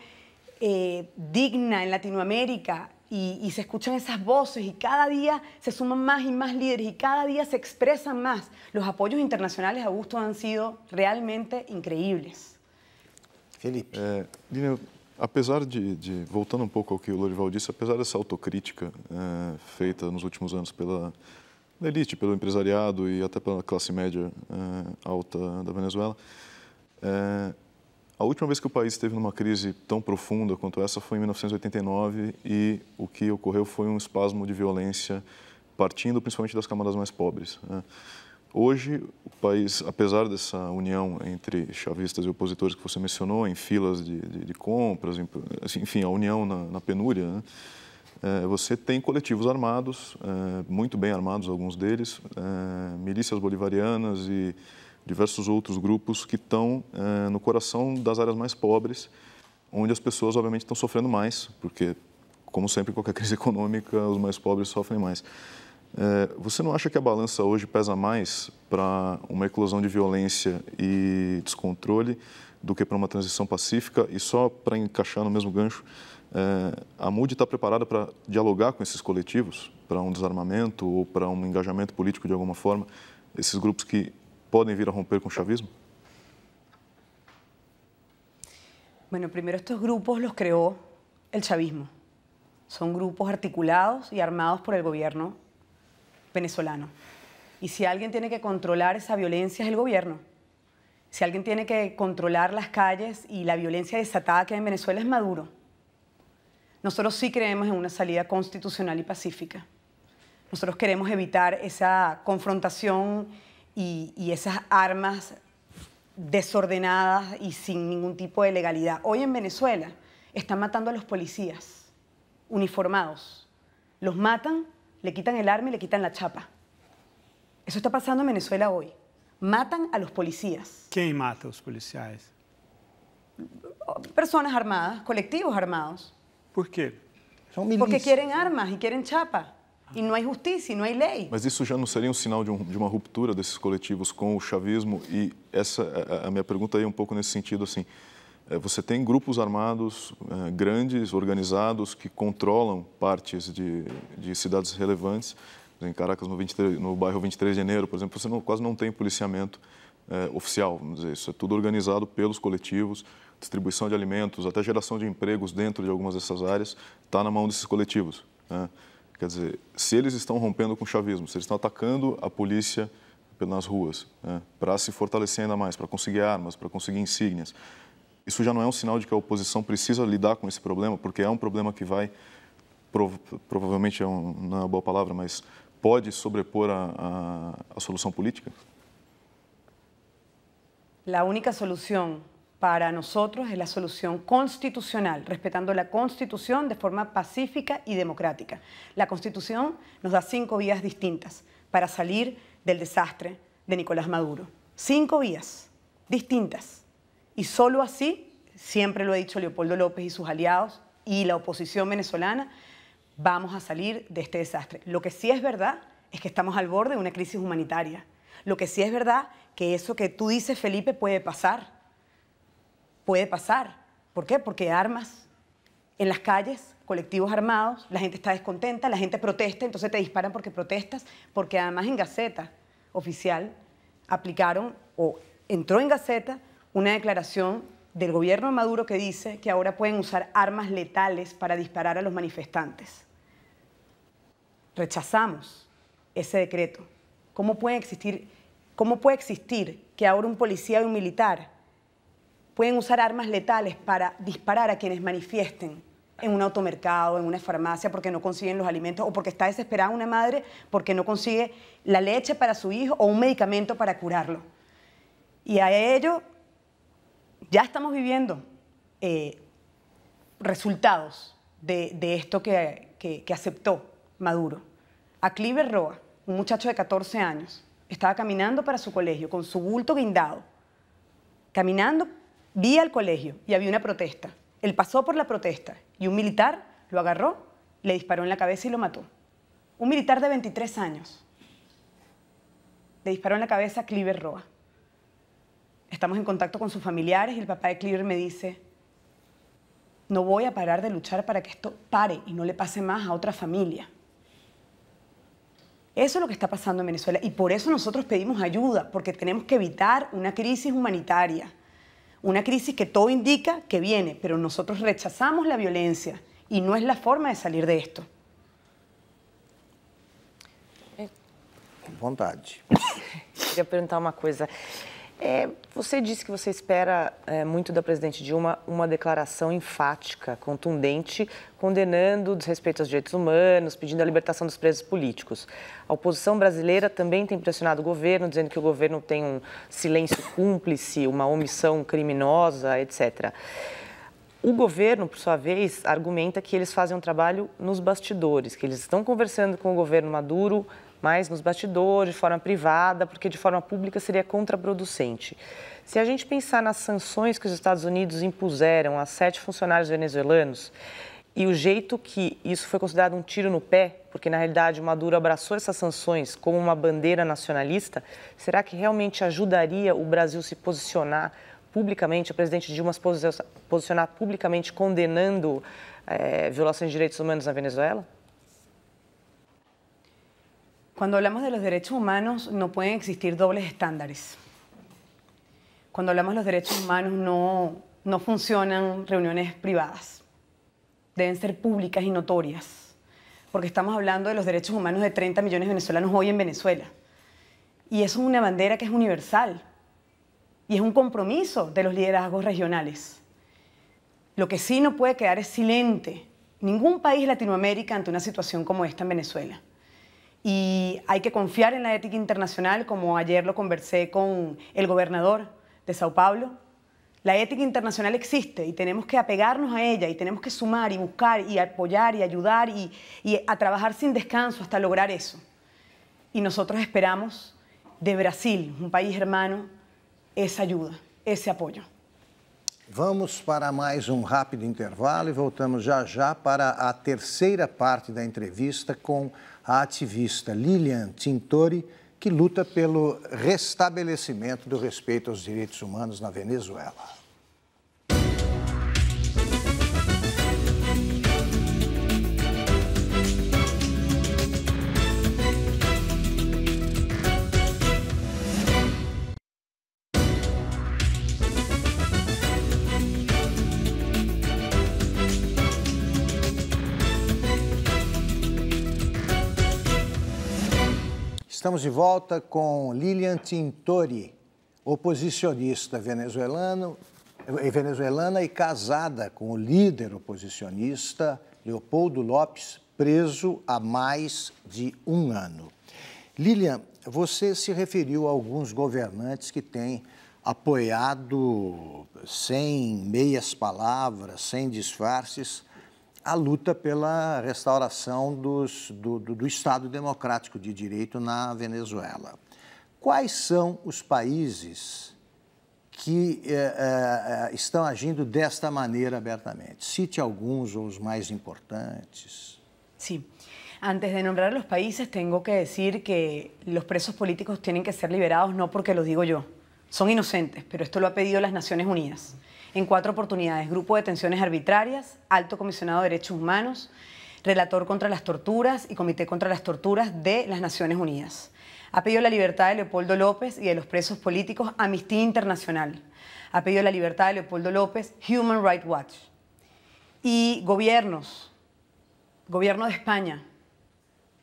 eh, digna en Latinoamérica y, se escuchan esas voces y cada día se suman más y más líderes y cada día se expresan más. Los apoyos internacionales a gusto han sido realmente increíbles. Felipe. Eh, dime Apesar de, de, voltando um pouco ao que o Lorival disse, apesar dessa autocrítica é, feita nos últimos anos pela elite, pelo empresariado e até pela classe média é, alta da Venezuela, é, a última vez que o país esteve numa crise tão profunda quanto essa foi em 1989 e o que ocorreu foi um espasmo de violência partindo principalmente das camadas mais pobres. Né? Hoje, o país, apesar dessa união entre chavistas e opositores que você mencionou, em filas de, de, de compras, em, assim, enfim, a união na, na penúria, né? é, você tem coletivos armados, é, muito bem armados alguns deles, é, milícias bolivarianas e diversos outros grupos que estão no coração das áreas mais pobres, onde as pessoas, obviamente, estão sofrendo mais, porque, como sempre, em qualquer crise econômica, os mais pobres sofrem mais. É, você não acha que a balança hoje pesa mais para uma eclosão de violência e descontrole do que para uma transição pacífica? E só para encaixar no mesmo gancho, é, a MUD está preparada para dialogar com esses coletivos, para um desarmamento ou para um engajamento político de alguma forma, esses grupos que podem vir a romper com o chavismo? Bueno, primero estos grupos los creó el chavismo. Son grupos articulados y armados por el gobierno venezolano. Y si alguien tiene que controlar esa violencia es el gobierno. Si alguien tiene que controlar las calles y la violencia desatada que hay en Venezuela es Maduro. Nosotros sí creemos en una salida constitucional y pacífica. Nosotros queremos evitar esa confrontación y, y esas armas desordenadas y sin ningún tipo de legalidad. Hoy en Venezuela están matando a los policías uniformados. Los matan le quitan el arma y le quitan la chapa. Eso está pasando en Venezuela hoy. Matan a los policías. ¿Quién mata a los policías? Personas armadas, colectivos armados. ¿Por qué? Porque quieren armas y quieren chapa. Y no hay justicia y no hay ley. Mas eso ya no sería un um sinal de, una um, de, ruptura desses el com o chavismo? Y e esa, a, a minha pergunta es un um nesse sentido, assim, É, você tem grupos armados é, grandes, organizados, que controlam partes de, de cidades relevantes. Em Caracas, no, 23, no, bairro 23 de Janeiro, por exemplo, você não, quase não tem policiamento é, oficial. Vamos dizer, isso é tudo organizado pelos coletivos, distribuição de alimentos, até geração de empregos dentro de algumas dessas áreas está na mão desses coletivos. Né? Quer dizer, se eles estão rompendo com o chavismo, se eles estão atacando a polícia nas ruas, né? para se fortalecer ainda mais, para conseguir armas, para conseguir insígnias, isso já não é um sinal de que a oposição precisa lidar com esse problema, porque é um problema que vai, prov, provavelmente é um, não é uma boa palavra, mas pode sobrepor a, a, a solução política? A única solução para nós é a solução constitucional, respetando a constituição de forma pacífica e democrática. A constituição nos dá cinco vías distintas para salir do desastre de Nicolás Maduro. Cinco vías distintas. Y solo así, siempre lo ha dicho Leopoldo López y sus aliados y la oposición venezolana, vamos a salir de este desastre. Lo que sí es verdad es que estamos al borde de una crisis humanitaria. Lo que sí es verdad que eso que tú dices, Felipe, puede pasar. Puede pasar. ¿Por qué? Porque armas en las calles, colectivos armados, la gente está descontenta, la gente protesta, entonces te disparan porque protestas, porque además en Gaceta oficial aplicaron o entró en Gaceta una declaración del gobierno Maduro que dice que ahora pueden usar armas letales para disparar a los manifestantes. Rechazamos ese decreto. ¿Cómo puede existir, cómo puede existir que ahora un policía o un militar pueden usar armas letales para disparar a quienes manifiesten en un automercado, en una farmacia, porque no consiguen los alimentos o porque está desesperada una madre porque no consigue la leche para su hijo o un medicamento para curarlo? Y a ello ya estamos viviendo eh, resultados de, esto que, aceptó Maduro. A Cliver Roa, un muchacho de 14 años, estaba caminando para su colegio con su bulto guindado, caminando vía al colegio y había una protesta. Él pasó por la protesta y un militar lo agarró, le disparó en la cabeza y lo mató. Un militar de 23 años le disparó en la cabeza a Cliver Roa. Estamos en contacto con sus familiares y el papá de Cleaver me dice, no voy a parar de luchar para que esto pare y no le pase más a otra familia. Eso es lo que está pasando en Venezuela y por eso nosotros pedimos ayuda, porque tenemos que evitar una crisis humanitaria, una crisis que todo indica que viene, pero nosotros rechazamos la violencia y no es la forma de salir de esto. Eh. Con vontade. Queria perguntar É, você disse que você espera é, muito da presidente Dilma uma declaração enfática, contundente, condenando o desrespeito aos direitos humanos, pedindo a libertação dos presos políticos. A oposição brasileira também tem pressionado o governo, dizendo que o governo tem um silêncio cúmplice, uma omissão criminosa, etc. O governo, por sua vez, argumenta que eles fazem um trabalho nos bastidores, que eles estão conversando com o governo Maduro mas nos bastidores, de forma privada, porque de forma pública seria contraproducente. Se a gente pensar nas sanções que os Estados Unidos impuseram a sete funcionários venezuelanos e o jeito que isso foi considerado um tiro no pé, porque na realidade Maduro abraçou essas sanções como uma bandeira nacionalista, será que realmente ajudaria o Brasil se posicionar publicamente, o presidente Dilma se posicionar publicamente condenando é, violações de direitos humanos na Venezuela? Cuando hablamos de los derechos humanos no pueden existir dobles estándares. Cuando hablamos de los derechos humanos no, no funcionan reuniones privadas. Deben ser públicas y notorias, porque estamos hablando de los derechos humanos de 30 millones de venezolanos hoy en Venezuela. Y eso es una bandera que es universal y es un compromiso de los liderazgos regionales. Lo que sí no puede quedar es silente ningún país de Latinoamérica ante una situación como esta en Venezuela y hay que confiar en la ética internacional, como ayer lo conversé con el gobernador de Sao Paulo. La ética internacional existe y tenemos que apegarnos a ella y tenemos que sumar y buscar y apoyar y ayudar y, y a trabajar sin descanso hasta lograr eso. Y nosotros esperamos de Brasil, un país hermano, esa ayuda, ese apoyo. Vamos para mais um rápido intervalo e voltamos já já para a terceira parte da entrevista com a ativista Lilian Tintori, que luta pelo restabelecimento do respeito aos direitos humanos na Venezuela. Estamos de volta com Lilian Tintori, oposicionista venezuelano, eh, venezuelana e casada com o líder oposicionista Leopoldo Lopes, preso há mais de um ano. Lilian, você se referiu a alguns governantes que têm apoiado sem meias palavras, sem disfarces, a luta pela restauração dos, do, do, do Estado Democrático de Direito na Venezuela. Quais são os países que eh, eh, estão agindo desta maneira abertamente? Cite alguns ou os mais importantes. Sim. Antes de nombrar os los países, tengo que decir que los presos políticos tienen que ser liberados, no porque lo digo yo. Son inocentes, pero esto lo ha pedido las Naciones Unidas. en cuatro oportunidades, Grupo de Detenciones Arbitrarias, Alto Comisionado de Derechos Humanos, Relator contra las Torturas y Comité contra las Torturas de las Naciones Unidas. Ha pedido la libertad de Leopoldo López y de los presos políticos Amnistía Internacional. Ha pedido la libertad de Leopoldo López Human Rights Watch. Y gobiernos, gobierno de España,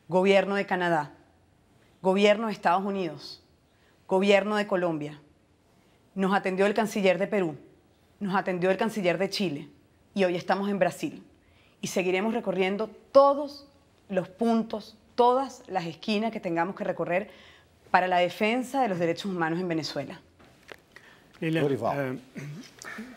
gobierno de Canadá, gobierno de Estados Unidos, gobierno de Colombia. Nos atendió el canciller de Perú, nos atendió el canciller de Chile y hoy estamos en Brasil. Y seguiremos recorriendo todos los puntos, todas las esquinas que tengamos que recorrer para la defensa de los derechos humanos en Venezuela. Dorival. Eh,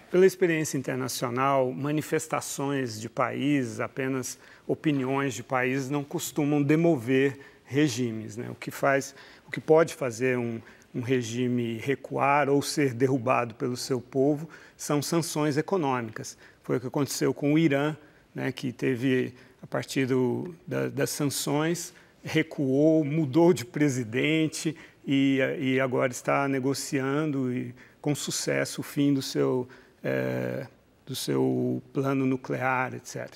pela experiência internacional, manifestações de países, apenas opiniões de países não costumam demover regimes. Né? O que faz, o que pode fazer um, um regime recuar ou ser derrubado pelo seu povo são sanções econômicas. Foi o que aconteceu com o Irã, né, que teve, a partir do, da, das sanções, recuou, mudou de presidente e, e, agora está negociando e, com sucesso o fim do seu, é, do seu plano nuclear, etc.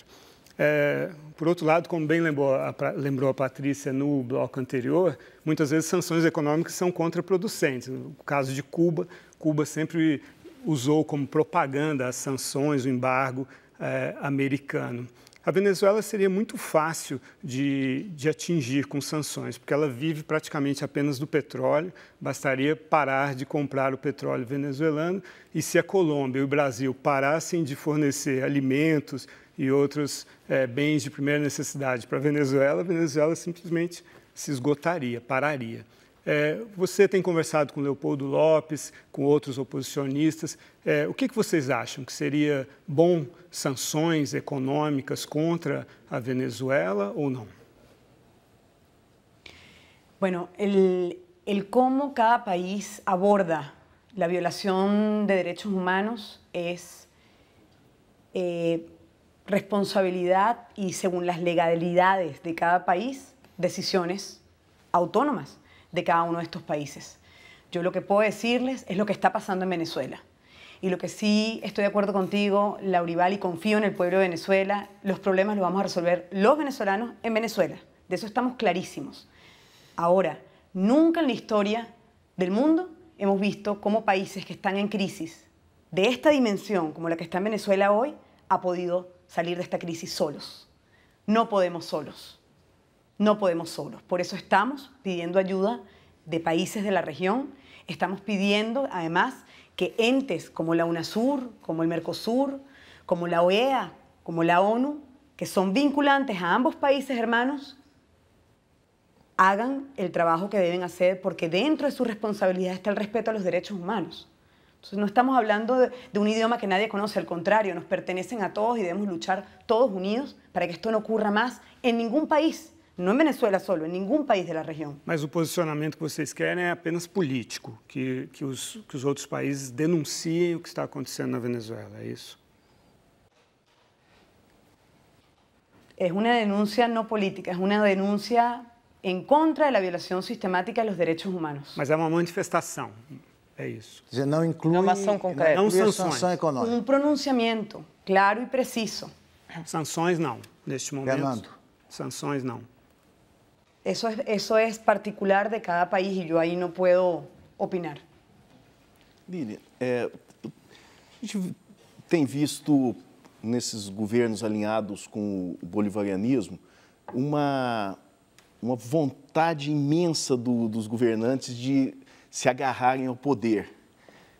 É, por outro lado, como bem lembrou a, lembrou a Patrícia no bloco anterior, muitas vezes sanções econômicas são contraproducentes. No caso de Cuba, Cuba sempre usou como propaganda as sanções, o embargo eh, americano. A Venezuela seria muito fácil de, de atingir com sanções, porque ela vive praticamente apenas do petróleo, bastaria parar de comprar o petróleo venezuelano. E se a Colômbia e o Brasil parassem de fornecer alimentos e outros eh, bens de primeira necessidade para a Venezuela, a Venezuela simplesmente se esgotaria, pararia. É, você tem conversado com Leopoldo Lopes, com outros oposicionistas. É, o que, que vocês acham que seria bom sanções econômicas contra a Venezuela ou não? Bueno, el, el cómo cada país aborda la violación de derechos humanos es eh, responsabilidad y según las legalidades de cada país, decisiones autónomas. de cada uno de estos países. Yo lo que puedo decirles es lo que está pasando en Venezuela. Y lo que sí estoy de acuerdo contigo, Laurival, y confío en el pueblo de Venezuela, los problemas los vamos a resolver los venezolanos en Venezuela. De eso estamos clarísimos. Ahora, nunca en la historia del mundo hemos visto cómo países que están en crisis de esta dimensión, como la que está en Venezuela hoy, ha podido salir de esta crisis solos. No podemos solos. No podemos solos. Por eso estamos pidiendo ayuda de países de la región. Estamos pidiendo, además, que entes como la UNASUR, como el Mercosur, como la OEA, como la ONU, que son vinculantes a ambos países hermanos, hagan el trabajo que deben hacer porque dentro de su responsabilidad está el respeto a los derechos humanos. Entonces no estamos hablando de, de, un idioma que nadie conoce, al contrario, nos pertenecen a todos y debemos luchar todos unidos para que esto no ocurra más en ningún país. não em Venezuela solo, em nenhum país da região. Mas o posicionamento que vocês querem é apenas político, que, que, os, que os outros países denunciem o que está acontecendo na Venezuela, é isso? É uma denúncia, não política, É uma denúncia em contra da violação sistemática dos direitos humanos. Mas é uma manifestação, é isso. Quer dizer, não inclui não uma ação né, concreta, não, não sanções. sanção econômica. Um pronunciamento claro e preciso. Sanções não, neste momento. Fernando. Sanções não. Eso es, eso es particular de cada país y yo ahí no puedo opinar. Lília, eh, a gente tem visto nesses governos alinhados com o bolivarianismo uma, uma vontade imensa do, dos governantes de se agarrarem ao poder.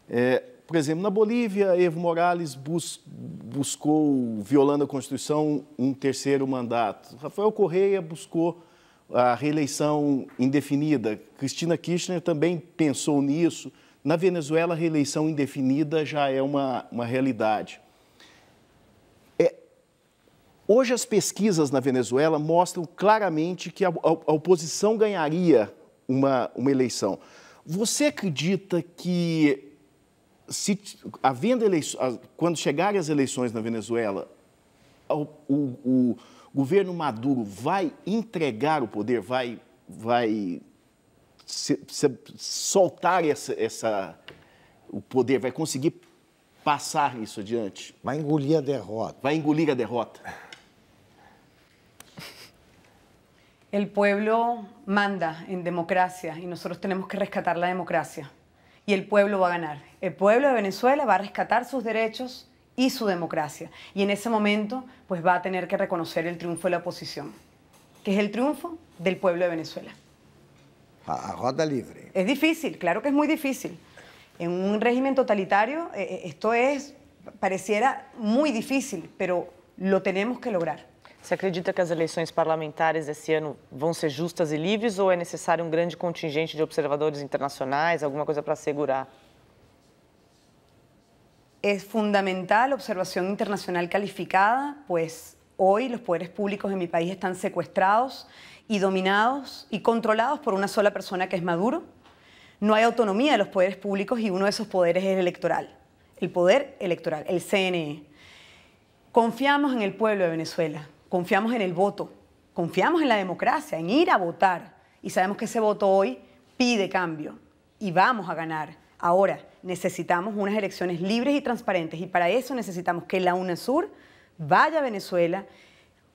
É, por exemplo, na Bolívia, Evo Morales bus, buscou, violando a Constituição, um terceiro mandato. Rafael Correia buscou a reeleição indefinida. Cristina Kirchner também pensou nisso. Na Venezuela, a reeleição indefinida já é uma, uma realidade. É, hoje, as pesquisas na Venezuela mostram claramente que a, a oposição ganharia uma, uma eleição. Você acredita que, se, havendo eleições, quando chegarem as eleições na Venezuela, o, o o governo Maduro vai entregar o poder, vai, vai se, se, soltar essa, essa, o poder, vai conseguir passar isso adiante? Vai engolir a derrota. Vai engolir a derrota. El pueblo manda en democracia y nosotros tenemos que rescatar la democracia. Y el pueblo va a ganar. El pueblo de Venezuela va a rescatar sus derechos y su democracia. Y en ese momento, pues va a tener que reconocer el triunfo de la oposición, que es el triunfo del pueblo de Venezuela. A, Jota libre. Es difícil, claro que es muy difícil. En un régimen totalitario eh, eh, esto es, pareciera muy difícil, pero lo tenemos que lograr. ¿Se acredita que as eleições parlamentares año van a ser justas y e libres o es necesario un um grande contingente de observadores internacionales, alguna cosa para asegurar es fundamental observación internacional calificada, pues hoy los poderes públicos en mi país están secuestrados y dominados y controlados por una sola persona que es Maduro. No hay autonomía de los poderes públicos y uno de esos poderes es el electoral, el poder electoral, el CNE. Confiamos en el pueblo de Venezuela, confiamos en el voto, confiamos en la democracia, en ir a votar y sabemos que ese voto hoy pide cambio y vamos a ganar. Ahora, necesitamos unas elecciones libres y transparentes y para eso necesitamos que la UNASUR vaya a Venezuela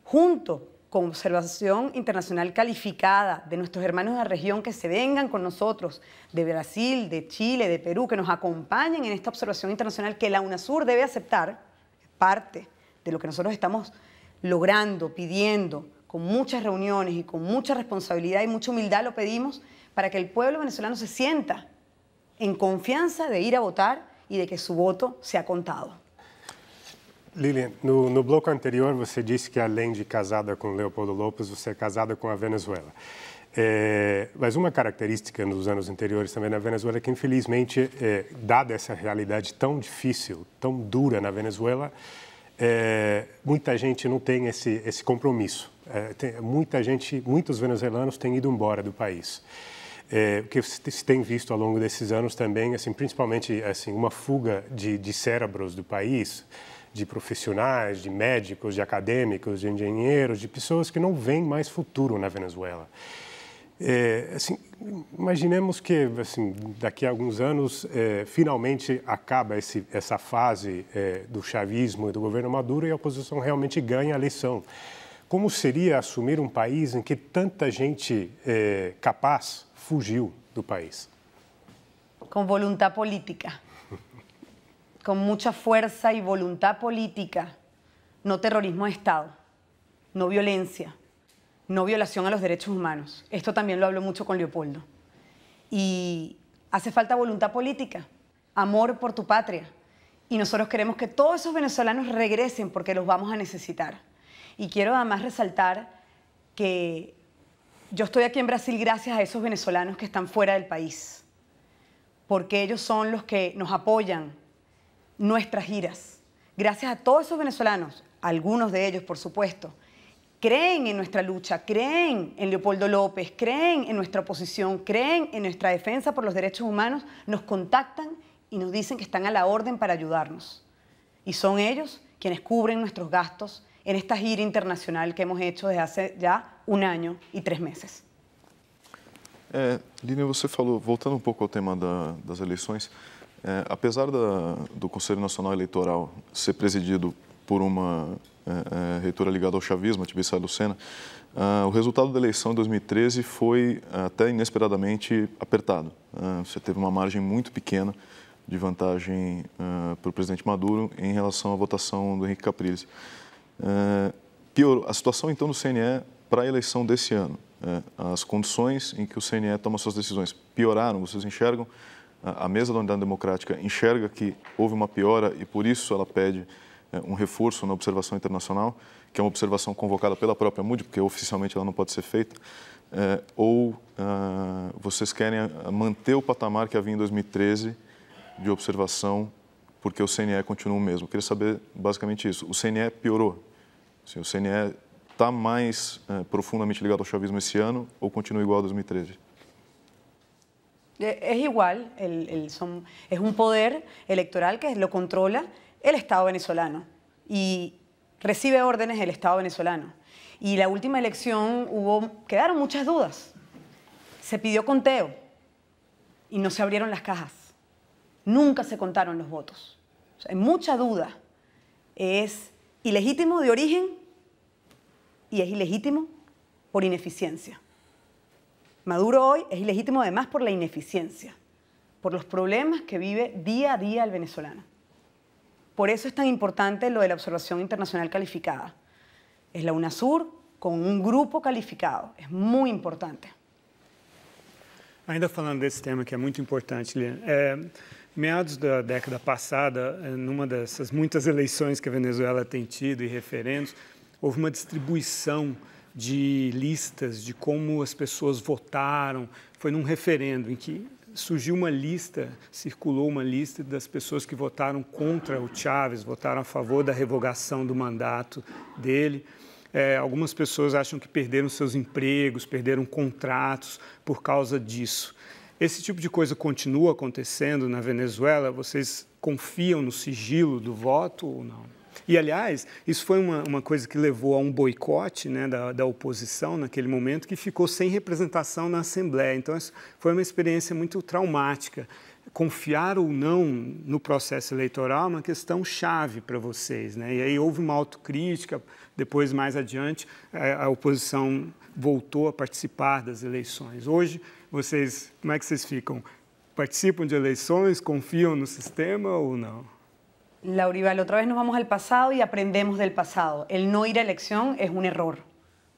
junto con observación internacional calificada de nuestros hermanos de la región que se vengan con nosotros, de Brasil, de Chile, de Perú, que nos acompañen en esta observación internacional que la UNASUR debe aceptar, parte de lo que nosotros estamos logrando, pidiendo, con muchas reuniones y con mucha responsabilidad y mucha humildad lo pedimos para que el pueblo venezolano se sienta en confianza de ir a votar y de que su voto sea contado. Lilian, no, no, bloco anterior você disse que além de casada com Leopoldo Lopes, você é casada com a Venezuela. É, mas uma característica nos anos anteriores também na Venezuela é que, infelizmente, é, dada essa realidade tão difícil, tão dura na Venezuela, é, muita gente não tem esse, esse compromisso. Tem, muita gente, muitos venezuelanos têm ido embora do país é, que se tem visto ao longo desses anos também, assim, principalmente assim, uma fuga de, de cérebros do país, de profissionais, de médicos, de acadêmicos, de engenheiros, de pessoas que não veem mais futuro na Venezuela. É, assim, imaginemos que assim, daqui a alguns anos é, finalmente acaba esse, essa fase é, do chavismo e do governo Maduro e a oposição realmente ganha a eleição. Como seria assumir um país em que tanta gente é capaz ...fugió del país. Con voluntad política. Con mucha fuerza y voluntad política. No terrorismo de Estado. No violencia. No violación a los derechos humanos. Esto también lo hablo mucho con Leopoldo. Y hace falta voluntad política. Amor por tu patria. Y nosotros queremos que todos esos venezolanos regresen porque los vamos a necesitar. Y quiero además resaltar que yo estoy aquí en Brasil gracias a esos venezolanos que están fuera del país, porque ellos son los que nos apoyan nuestras giras. Gracias a todos esos venezolanos, algunos de ellos por supuesto, creen en nuestra lucha, creen en Leopoldo López, creen en nuestra oposición, creen en nuestra defensa por los derechos humanos, nos contactan y nos dicen que están a la orden para ayudarnos. Y son ellos quienes cubren nuestros gastos en esta gira internacional que hemos hecho desde hace ya um ano e três meses. É, você falou, voltando um pouco ao tema da, das eleições, é, apesar da, do Conselho Nacional Eleitoral ser presidido por uma é, é, reitora ligada ao chavismo, a Tibissá Lucena, ah, o resultado da eleição em 2013 foi até inesperadamente apertado. Ah, você teve uma margem muito pequena de vantagem ah, para o presidente Maduro em relação à votação do Henrique Capriles. Ah, piorou. A situação, então, do CNE para a eleição desse ano, né? as condições em que o CNE toma suas decisões pioraram? Vocês enxergam? A mesa da Unidade Democrática enxerga que houve uma piora e por isso ela pede é, um reforço na observação internacional, que é uma observação convocada pela própria MUD, porque oficialmente ela não pode ser feita. É, ou ah, vocês querem ah, manter o patamar que havia em 2013 de observação, porque o CNE continua o mesmo? Eu queria saber basicamente isso. O CNE piorou? o CNE está más eh, profundamente ligado al chavismo este año o continúa igual a 2013? E eh, es igual, es un poder electoral que lo controla el Estado venezolano y recibe órdenes del Estado venezolano. Y la última elección hubo, quedaron muchas dudas. Se pidió conteo y no se abrieron las cajas. Nunca se contaron los votos. hay mucha duda. Es ilegítimo de origen y es ilegítimo por ineficiencia. Maduro hoy es ilegítimo además por la ineficiencia, por los problemas que vive día a día el venezolano. Por eso es tan importante lo de la observación internacional calificada. Es la UNASUR con un grupo calificado, es muy importante. Ainda falando desse tema que es muy importante, Lian, é, meados da década una de dessas muitas elecciones que a Venezuela ha tenido y e referendos, houve uma distribuição de listas de como as pessoas votaram. Foi num referendo em que surgiu uma lista, circulou uma lista das pessoas que votaram contra o Chávez, votaram a favor da revogação do mandato dele. É, algumas pessoas acham que perderam seus empregos, perderam contratos por causa disso. Esse tipo de coisa continua acontecendo na Venezuela? Vocês confiam no sigilo do voto ou não? E, aliás, isso foi uma, uma coisa que levou a um boicote né, da, da oposição naquele momento, que ficou sem representação na Assembleia. Então, isso foi uma experiência muito traumática confiar ou não no processo eleitoral é uma questão chave para vocês. Né? E aí houve uma autocrítica, depois, mais adiante, é, a oposição voltou a participar das eleições. Hoje, vocês, como é que vocês ficam? Participam de eleições, confiam no sistema ou não? Laurival, otra vez nos vamos al pasado y aprendemos del pasado. El no ir a la elección es un error.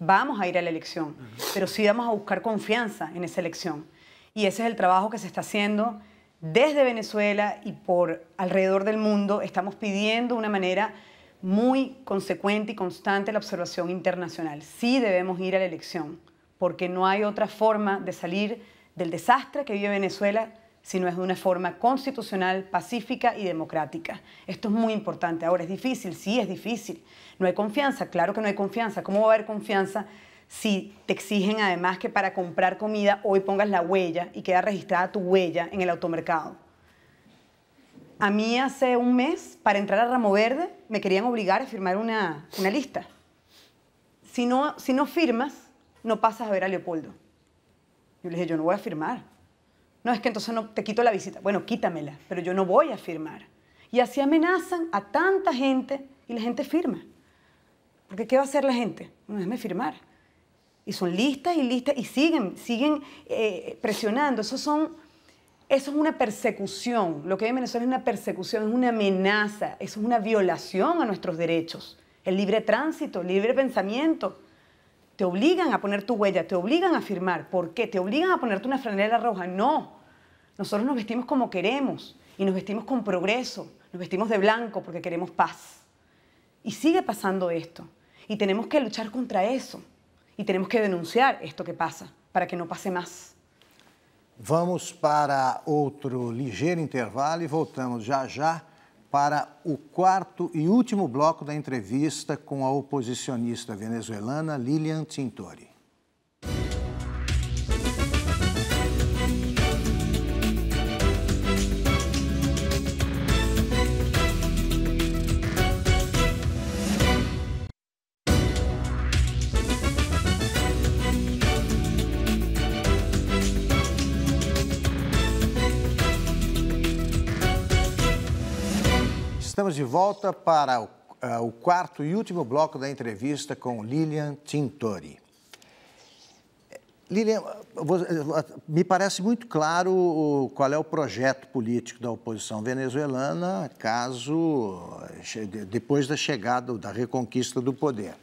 Vamos a ir a la elección, pero sí vamos a buscar confianza en esa elección. Y ese es el trabajo que se está haciendo desde Venezuela y por alrededor del mundo. Estamos pidiendo de una manera muy consecuente y constante la observación internacional. Sí debemos ir a la elección, porque no hay otra forma de salir del desastre que vive Venezuela sino es de una forma constitucional, pacífica y democrática. Esto es muy importante. Ahora, ¿es difícil? Sí, es difícil. ¿No hay confianza? Claro que no hay confianza. ¿Cómo va a haber confianza si te exigen además que para comprar comida hoy pongas la huella y queda registrada tu huella en el automercado? A mí hace un mes, para entrar a Ramo Verde, me querían obligar a firmar una, lista. Si no, si no firmas, no pasas a ver a Leopoldo. Yo le dije, yo no voy a firmar. No es que entonces no te quito la visita. Bueno, quítamela, pero yo no voy a firmar. Y así amenazan a tanta gente y la gente firma. Porque ¿qué va a hacer la gente? No déjame firmar. Y son listas y listas y siguen, siguen eh, presionando. Eso, son, eso es una persecución. Lo que hay en Venezuela es una persecución, es una amenaza, eso es una violación a nuestros derechos. El libre tránsito, el libre pensamiento. Te obligan a poner tu huella, te obligan a firmar. ¿Por qué? Te obligan a ponerte una franela roja. No, nosotros nos vestimos como queremos y nos vestimos con progreso, nos vestimos de blanco porque queremos paz. Y sigue pasando esto. Y tenemos que luchar contra eso. Y tenemos que denunciar esto que pasa para que no pase más. Vamos para otro ligeiro intervalo y e voltamos já já para o quarto e último bloco da entrevista com a oposicionista venezuelana Lilian Tintori. de volta para o, uh, o quarto e último bloco da entrevista com Lilian Tintori. Lilian, me parece muito claro qual é o projeto político da oposição venezuelana, caso depois da chegada da reconquista do poder.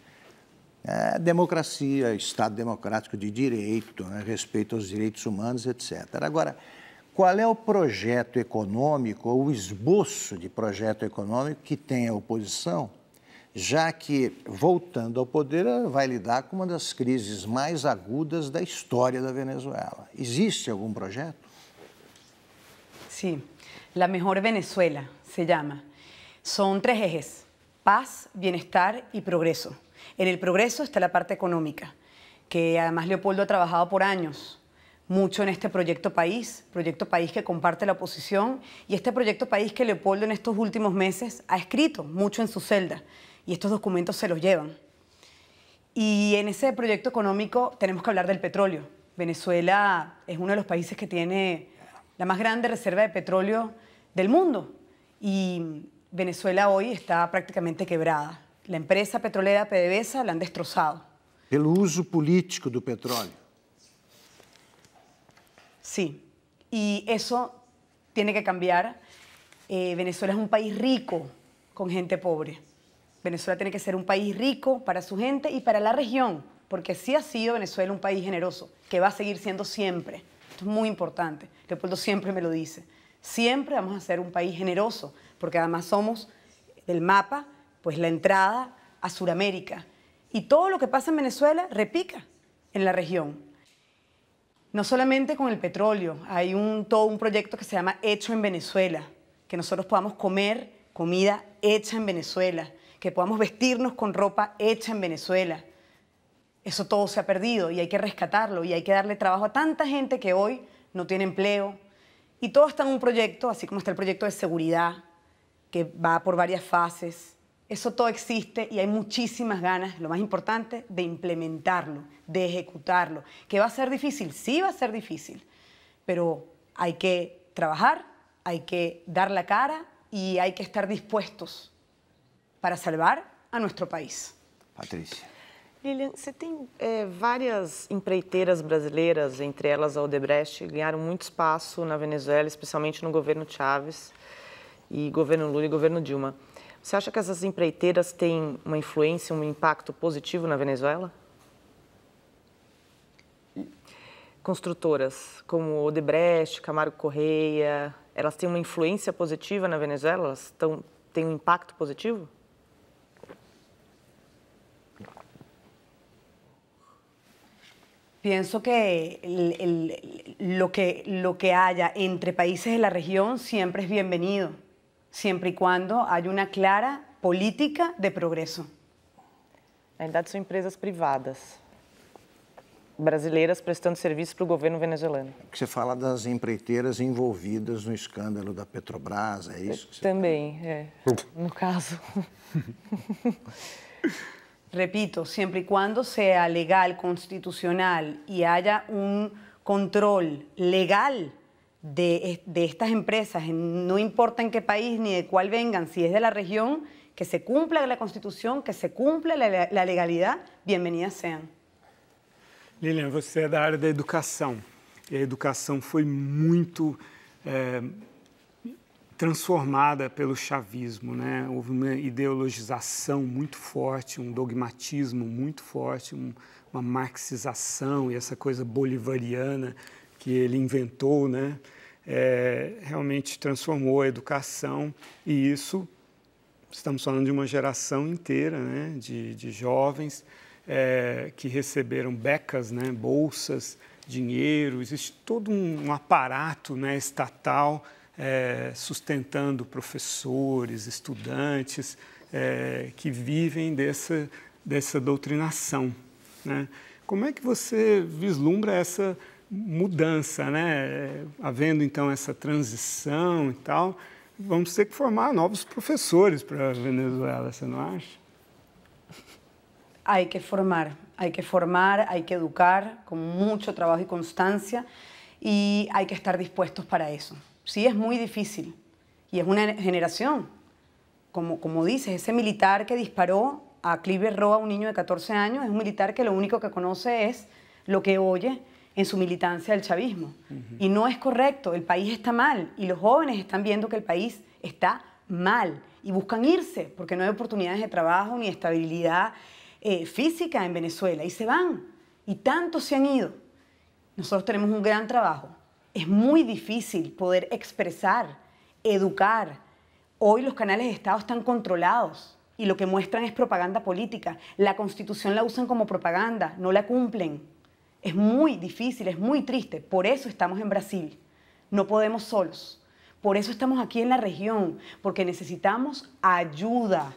É, democracia, Estado democrático de direito, né, respeito aos direitos humanos, etc. Agora, qual é o projeto econômico ou o esboço de projeto econômico que tem a oposição, já que, voltando ao poder, ela vai lidar com uma das crises mais agudas da história da Venezuela. Existe algum projeto? Sim. La Mejor Venezuela se chama. São três ejes, paz, bem-estar e progresso. En el progreso está la parte económica, que además Leopoldo ha trabajado por años mucho en este proyecto país, proyecto país que comparte la oposición y este proyecto país que Leopoldo en estos últimos meses ha escrito mucho en su celda y estos documentos se los llevan. Y en ese proyecto económico tenemos que hablar del petróleo. Venezuela es uno de los países que tiene la más grande reserva de petróleo del mundo y Venezuela hoy está prácticamente quebrada. La empresa petrolera PDVSA la han destrozado. El uso político del petróleo. Sí, y eso tiene que cambiar. Eh, Venezuela es un país rico con gente pobre. Venezuela tiene que ser un país rico para su gente y para la región, porque sí ha sido Venezuela un país generoso, que va a seguir siendo siempre. Esto es muy importante. Leopoldo siempre me lo dice. Siempre vamos a ser un país generoso, porque además somos del mapa, pues la entrada a Sudamérica. Y todo lo que pasa en Venezuela repica en la región. No solamente con el petróleo, hay un, todo un proyecto que se llama Hecho en Venezuela, que nosotros podamos comer comida hecha en Venezuela, que podamos vestirnos con ropa hecha en Venezuela. Eso todo se ha perdido y hay que rescatarlo y hay que darle trabajo a tanta gente que hoy no tiene empleo. Y todo está en un proyecto, así como está el proyecto de seguridad, que va por varias fases eso todo existe y hay muchísimas ganas, lo más importante, de implementarlo, de ejecutarlo. ¿Que va a ser difícil? Sí va a ser difícil, pero hay que trabajar, hay que dar la cara y hay que estar dispuestos para salvar a nuestro país. Patricia. Lilian, você tem é, eh, empreiteiras brasileiras, entre ellas a Odebrecht, ganaron mucho espacio na Venezuela, especialmente no governo Chávez e governo Lula e gobierno Dilma. Você acha que essas empreiteiras têm uma influência, um impacto positivo na Venezuela? Construtoras como Odebrecht, Camargo Correia, elas têm uma influência positiva na Venezuela? Elas tão, têm um impacto positivo? Pienso que el, el, lo que lo que haya entre países de la región siempre es bienvenido siempre y cuando haya una clara política de progreso. Na verdade, são empresas privadas brasileiras prestando serviço para o governo venezuelano. Que você fala das empreiteiras envolvidas no escândalo da Petrobras, é isso? Também, fala? é. no caso. Repito, sempre e quando seja legal, constitucional e haja um controle legal de, de, estas empresas, no importa en qué país ni de cuál vengan, si es de la región, que se cumpla la Constitución, que se cumpla la, la legalidad, bienvenidas sean. Lilian, você é da área da educação. E a educação foi muito é, transformada pelo chavismo, né? Houve uma ideologização muito forte, um dogmatismo muito forte, um, uma marxização e essa coisa bolivariana que ele inventou, né? é, realmente transformou a educação e isso estamos falando de uma geração inteira né, de, de jovens é, que receberam becas, né, bolsas, dinheiro, existe todo um, um aparato né, estatal é, sustentando professores, estudantes é, que vivem dessa, dessa doutrinação. Né? Como é que você vislumbra essa mudança, né? Havendo então essa transição e tal, vamos ter que formar novos professores para a Venezuela, você não acha? Há que formar, há que formar, há que educar com muito trabalho e constância e há que estar dispostos para isso. Sí, es muy difícil y es una generación, como, como dices, ese militar que disparó a Clive Roa, un niño de 14 años, es un militar que lo único que conoce es lo que oye en su militancia del chavismo. Y no es correcto, el país está mal y los jóvenes están viendo que el país está mal y buscan irse porque no hay oportunidades de trabajo ni estabilidad eh, física en Venezuela y se van. Y tantos se han ido. Nosotros tenemos un gran trabajo. Es muy difícil poder expresar, educar. Hoy los canales de Estado están controlados y lo que muestran es propaganda política. La constitución la usan como propaganda, no la cumplen. Es muy difícil, es muy triste. Por eso estamos en Brasil. No podemos solos. Por eso estamos aquí en la región, porque necesitamos ayuda.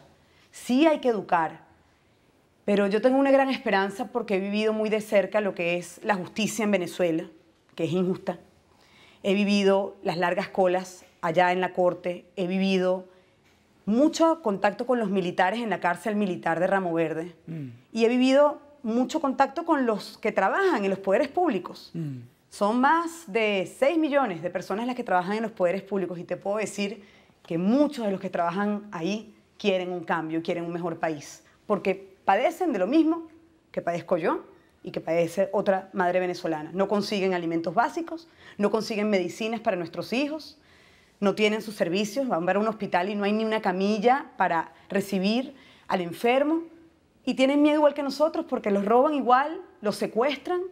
Sí hay que educar, pero yo tengo una gran esperanza porque he vivido muy de cerca lo que es la justicia en Venezuela, que es injusta. He vivido las largas colas allá en la corte, he vivido mucho contacto con los militares en la cárcel militar de Ramo Verde mm. y he vivido mucho contacto con los que trabajan en los poderes públicos. Mm. Son más de 6 millones de personas las que trabajan en los poderes públicos y te puedo decir que muchos de los que trabajan ahí quieren un cambio, quieren un mejor país, porque padecen de lo mismo que padezco yo y que padece otra madre venezolana. No consiguen alimentos básicos, no consiguen medicinas para nuestros hijos, no tienen sus servicios, van a un hospital y no hay ni una camilla para recibir al enfermo y tienen miedo igual que nosotros porque los roban igual, los secuestran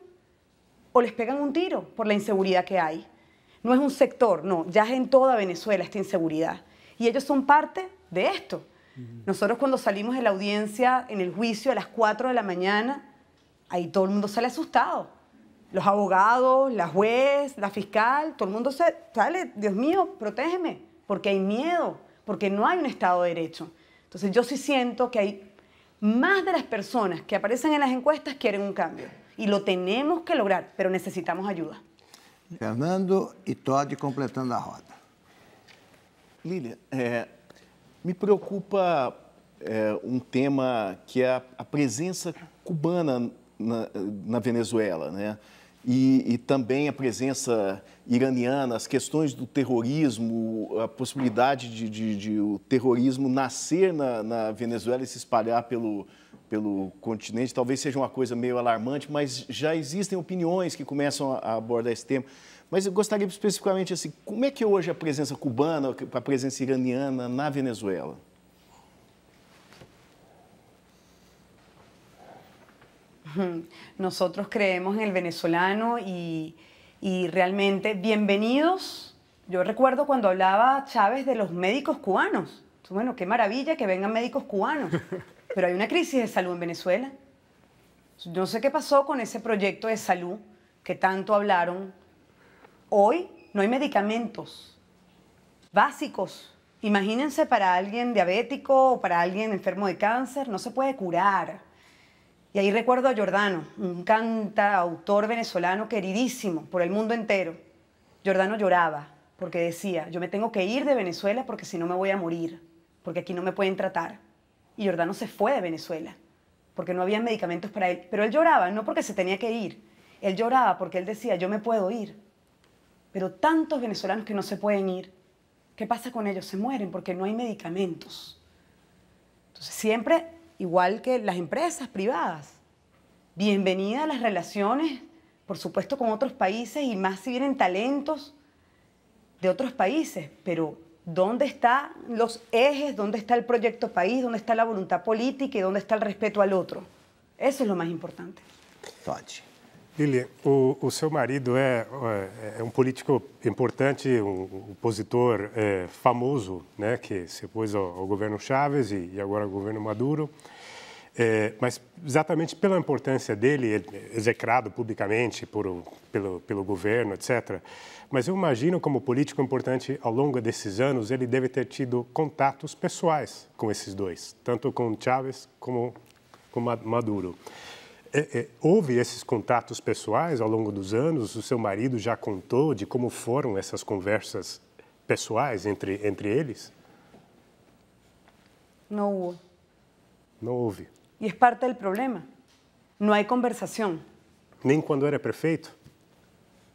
o les pegan un tiro por la inseguridad que hay. No es un sector, no, ya es en toda Venezuela esta inseguridad. Y ellos son parte de esto. Nosotros cuando salimos de la audiencia en el juicio a las 4 de la mañana, ahí todo el mundo sale asustado. Los abogados, la juez, la fiscal, todo el mundo se sale, Dios mío, protégeme, porque hay miedo, porque no hay un Estado de Derecho. Entonces yo sí siento que hay Más de las personas que aparecen en las encuestas quieren un cambio y lo tenemos que lograr, pero necesitamos ayuda. Fernando e Todd completando a roda. Lília, eh, me preocupa eh, um tema que é a, a presença cubana na, Venezuela, né? E, e, também a presença iraniana, as questões do terrorismo, a possibilidade de, de, de o terrorismo nascer na, na, Venezuela e se espalhar pelo, pelo continente, talvez seja uma coisa meio alarmante, mas já existem opiniões que começam a abordar esse tema. Mas eu gostaria especificamente assim, como é que é hoje a presença cubana, a presença iraniana na Venezuela? Nosotros creemos en el venezolano y y realmente bienvenidos. Yo recuerdo cuando hablaba Chávez de los médicos cubanos. Bueno, qué maravilla que vengan médicos cubanos, pero hay una crisis de salud en Venezuela. No sé qué pasó con ese proyecto de salud que tanto hablaron. Hoy no hay medicamentos básicos. Imagínense para alguien diabético o para alguien enfermo de cáncer, no se puede curar y ahí recuerdo a Jordano, un canta, autor venezolano queridísimo por el mundo entero. Jordano lloraba porque decía, yo me tengo que ir de Venezuela porque si no me voy a morir, porque aquí no me pueden tratar. Y Jordano se fue de Venezuela porque no había medicamentos para él. Pero él lloraba, no porque se tenía que ir, él lloraba porque él decía, yo me puedo ir. Pero tantos venezolanos que no se pueden ir, ¿qué pasa con ellos? Se mueren porque no hay medicamentos. Entonces siempre igual que las empresas privadas. Bienvenidas las relaciones, por supuesto, con otros países y más si vienen talentos de otros países, pero ¿dónde están los ejes? ¿Dónde está el proyecto país? ¿Dónde está la voluntad política y dónde está el respeto al otro? Eso es lo más importante. Lili, o, o, seu marido es un um político importante, un um, um opositor famoso, que se pôs al gobierno Chávez y e, e ahora al gobierno Maduro. É, mas exatamente pela importância dele, é execrado publicamente por, pelo, pelo governo, etc. Mas eu imagino como político importante ao longo desses anos ele deve ter tido contatos pessoais com esses dois, tanto com Chávez como com Maduro. É, é, houve esses contatos pessoais ao longo dos anos? O seu marido já contou de como foram essas conversas pessoais entre entre eles? Não. houve. Não houve. Y es parte del problema. No hay conversación. Ni cuando era prefeito.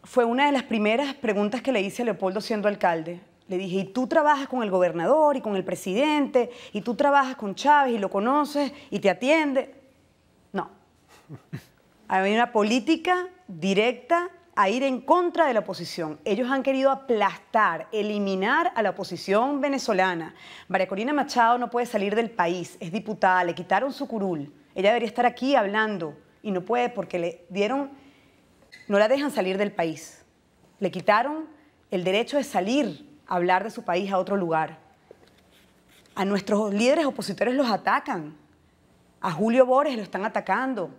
Fue una de las primeras preguntas que le hice a Leopoldo siendo alcalde. Le dije, y tú trabajas con el gobernador y con el presidente, y tú trabajas con Chávez y lo conoces y te atiende. No. Hay una política directa a ir en contra de la oposición. Ellos han querido aplastar, eliminar a la oposición venezolana. María Corina Machado no puede salir del país, es diputada, le quitaron su curul. Ella debería estar aquí hablando y no puede porque le dieron, no la dejan salir del país. Le quitaron el derecho de salir a hablar de su país a otro lugar. A nuestros líderes opositores los atacan. A Julio Borges lo están atacando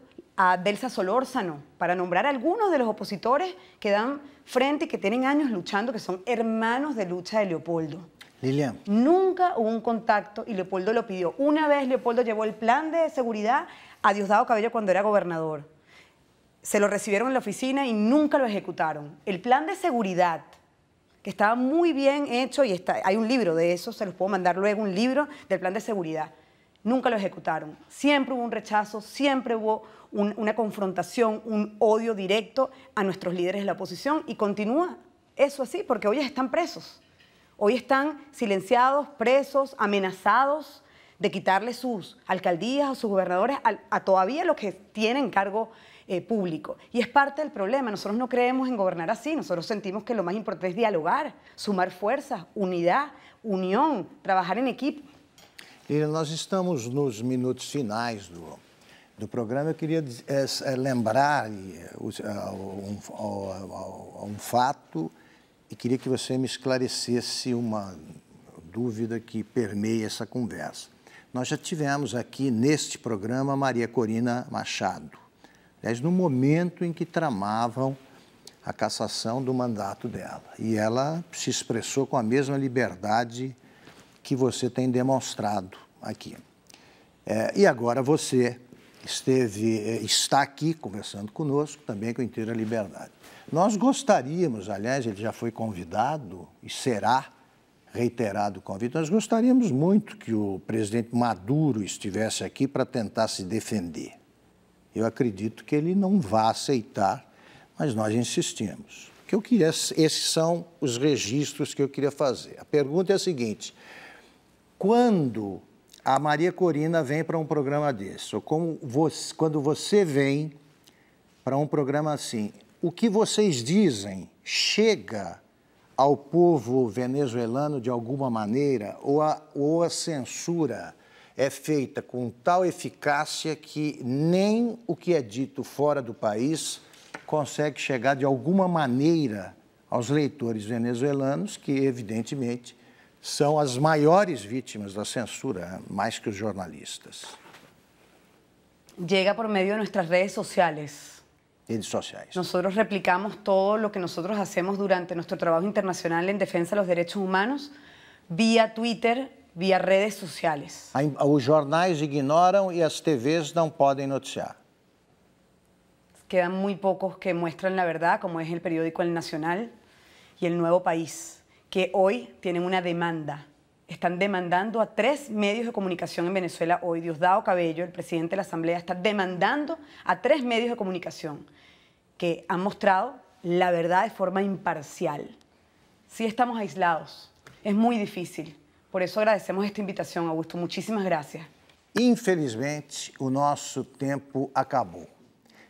a Delsa Solórzano, para nombrar a algunos de los opositores que dan frente y que tienen años luchando, que son hermanos de lucha de Leopoldo. Lilian. Nunca hubo un contacto y Leopoldo lo pidió. Una vez Leopoldo llevó el plan de seguridad a Diosdado Cabello cuando era gobernador. Se lo recibieron en la oficina y nunca lo ejecutaron. El plan de seguridad, que estaba muy bien hecho y hay un libro de eso, se los puedo mandar luego, un libro del plan de seguridad nunca lo ejecutaron. Siempre hubo un rechazo, siempre hubo una confrontación, un odio directo a nuestros líderes de la oposición y continúa eso así, porque hoy están presos. Hoy están silenciados, presos, amenazados de quitarle sus alcaldías o sus gobernadores a, todavía los que tienen cargo eh, público. Y es parte del problema. Nosotros no creemos en gobernar así. Nosotros sentimos que lo más importante es dialogar, sumar fuerzas, unidad, unión, trabajar en equipo. nós estamos nos minutos finais do, do programa. Eu queria é, lembrar eh, um, um, um fato e queria que você me esclarecesse uma dúvida que permeia essa conversa. Nós já tivemos aqui neste programa Maria Corina Machado, aliás, no momento em que tramavam a cassação do mandato dela. E ela se expressou com a mesma liberdade que você tem demonstrado aqui. É, e agora você esteve, é, está aqui conversando conosco, também com inteira liberdade. Nós gostaríamos, aliás, ele já foi convidado e será reiterado o convite, nós gostaríamos muito que o presidente Maduro estivesse aqui para tentar se defender. Eu acredito que ele não vá aceitar, mas nós insistimos. Que eu queria, esses são os registros que eu queria fazer. A pergunta é a seguinte: quando a Maria Corina vem para um programa desse, ou como você, quando você vem para um programa assim, o que vocês dizem chega ao povo venezuelano de alguma maneira, ou a, ou a censura é feita com tal eficácia que nem o que é dito fora do país consegue chegar de alguma maneira aos leitores venezuelanos, que evidentemente são as maiores vítimas da censura, mais que os jornalistas. Llega por meio de nossas redes sociais. Redes sociais. Nós replicamos todo o que nós fazemos durante nosso trabalho internacional em defesa dos direitos humanos vía Twitter, via redes sociais. Os jornais ignoram e as TVs não podem noticiar. Quedan muito poucos que mostram a verdade, como é o periódico El Nacional e El Nuevo País. que hoy tienen una demanda. Están demandando a tres medios de comunicación en Venezuela hoy. Diosdado Cabello, el presidente de la Asamblea, está demandando a tres medios de comunicación que han mostrado la verdad de forma imparcial. Si estamos aislados, es muy difícil. Por eso agradecemos esta invitación, Augusto. Muchísimas gracias. Infelizmente, o nosso tempo acabou.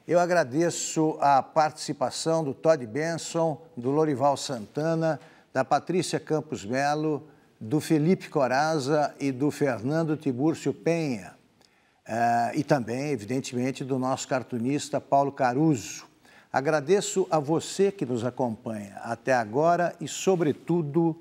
Eu agradeço a participação do Todd Benson, do Lorival Santana da Patrícia Campos Melo, do Felipe Coraza e do Fernando Tibúrcio Penha. Uh, e também, evidentemente, do nosso cartunista Paulo Caruso. Agradeço a você que nos acompanha até agora e, sobretudo,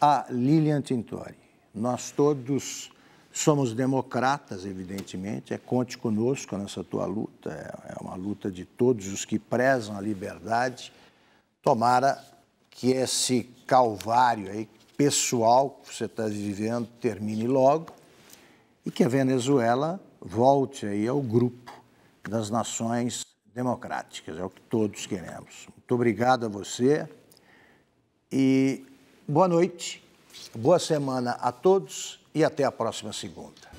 a Lilian Tintori. Nós todos somos democratas, evidentemente, é conte conosco nessa tua luta, é, é uma luta de todos os que prezam a liberdade. Tomara que esse calvário aí, pessoal que você está vivendo termine logo e que a Venezuela volte aí ao grupo das nações democráticas, é o que todos queremos. Muito obrigado a você e boa noite, boa semana a todos e até a próxima segunda.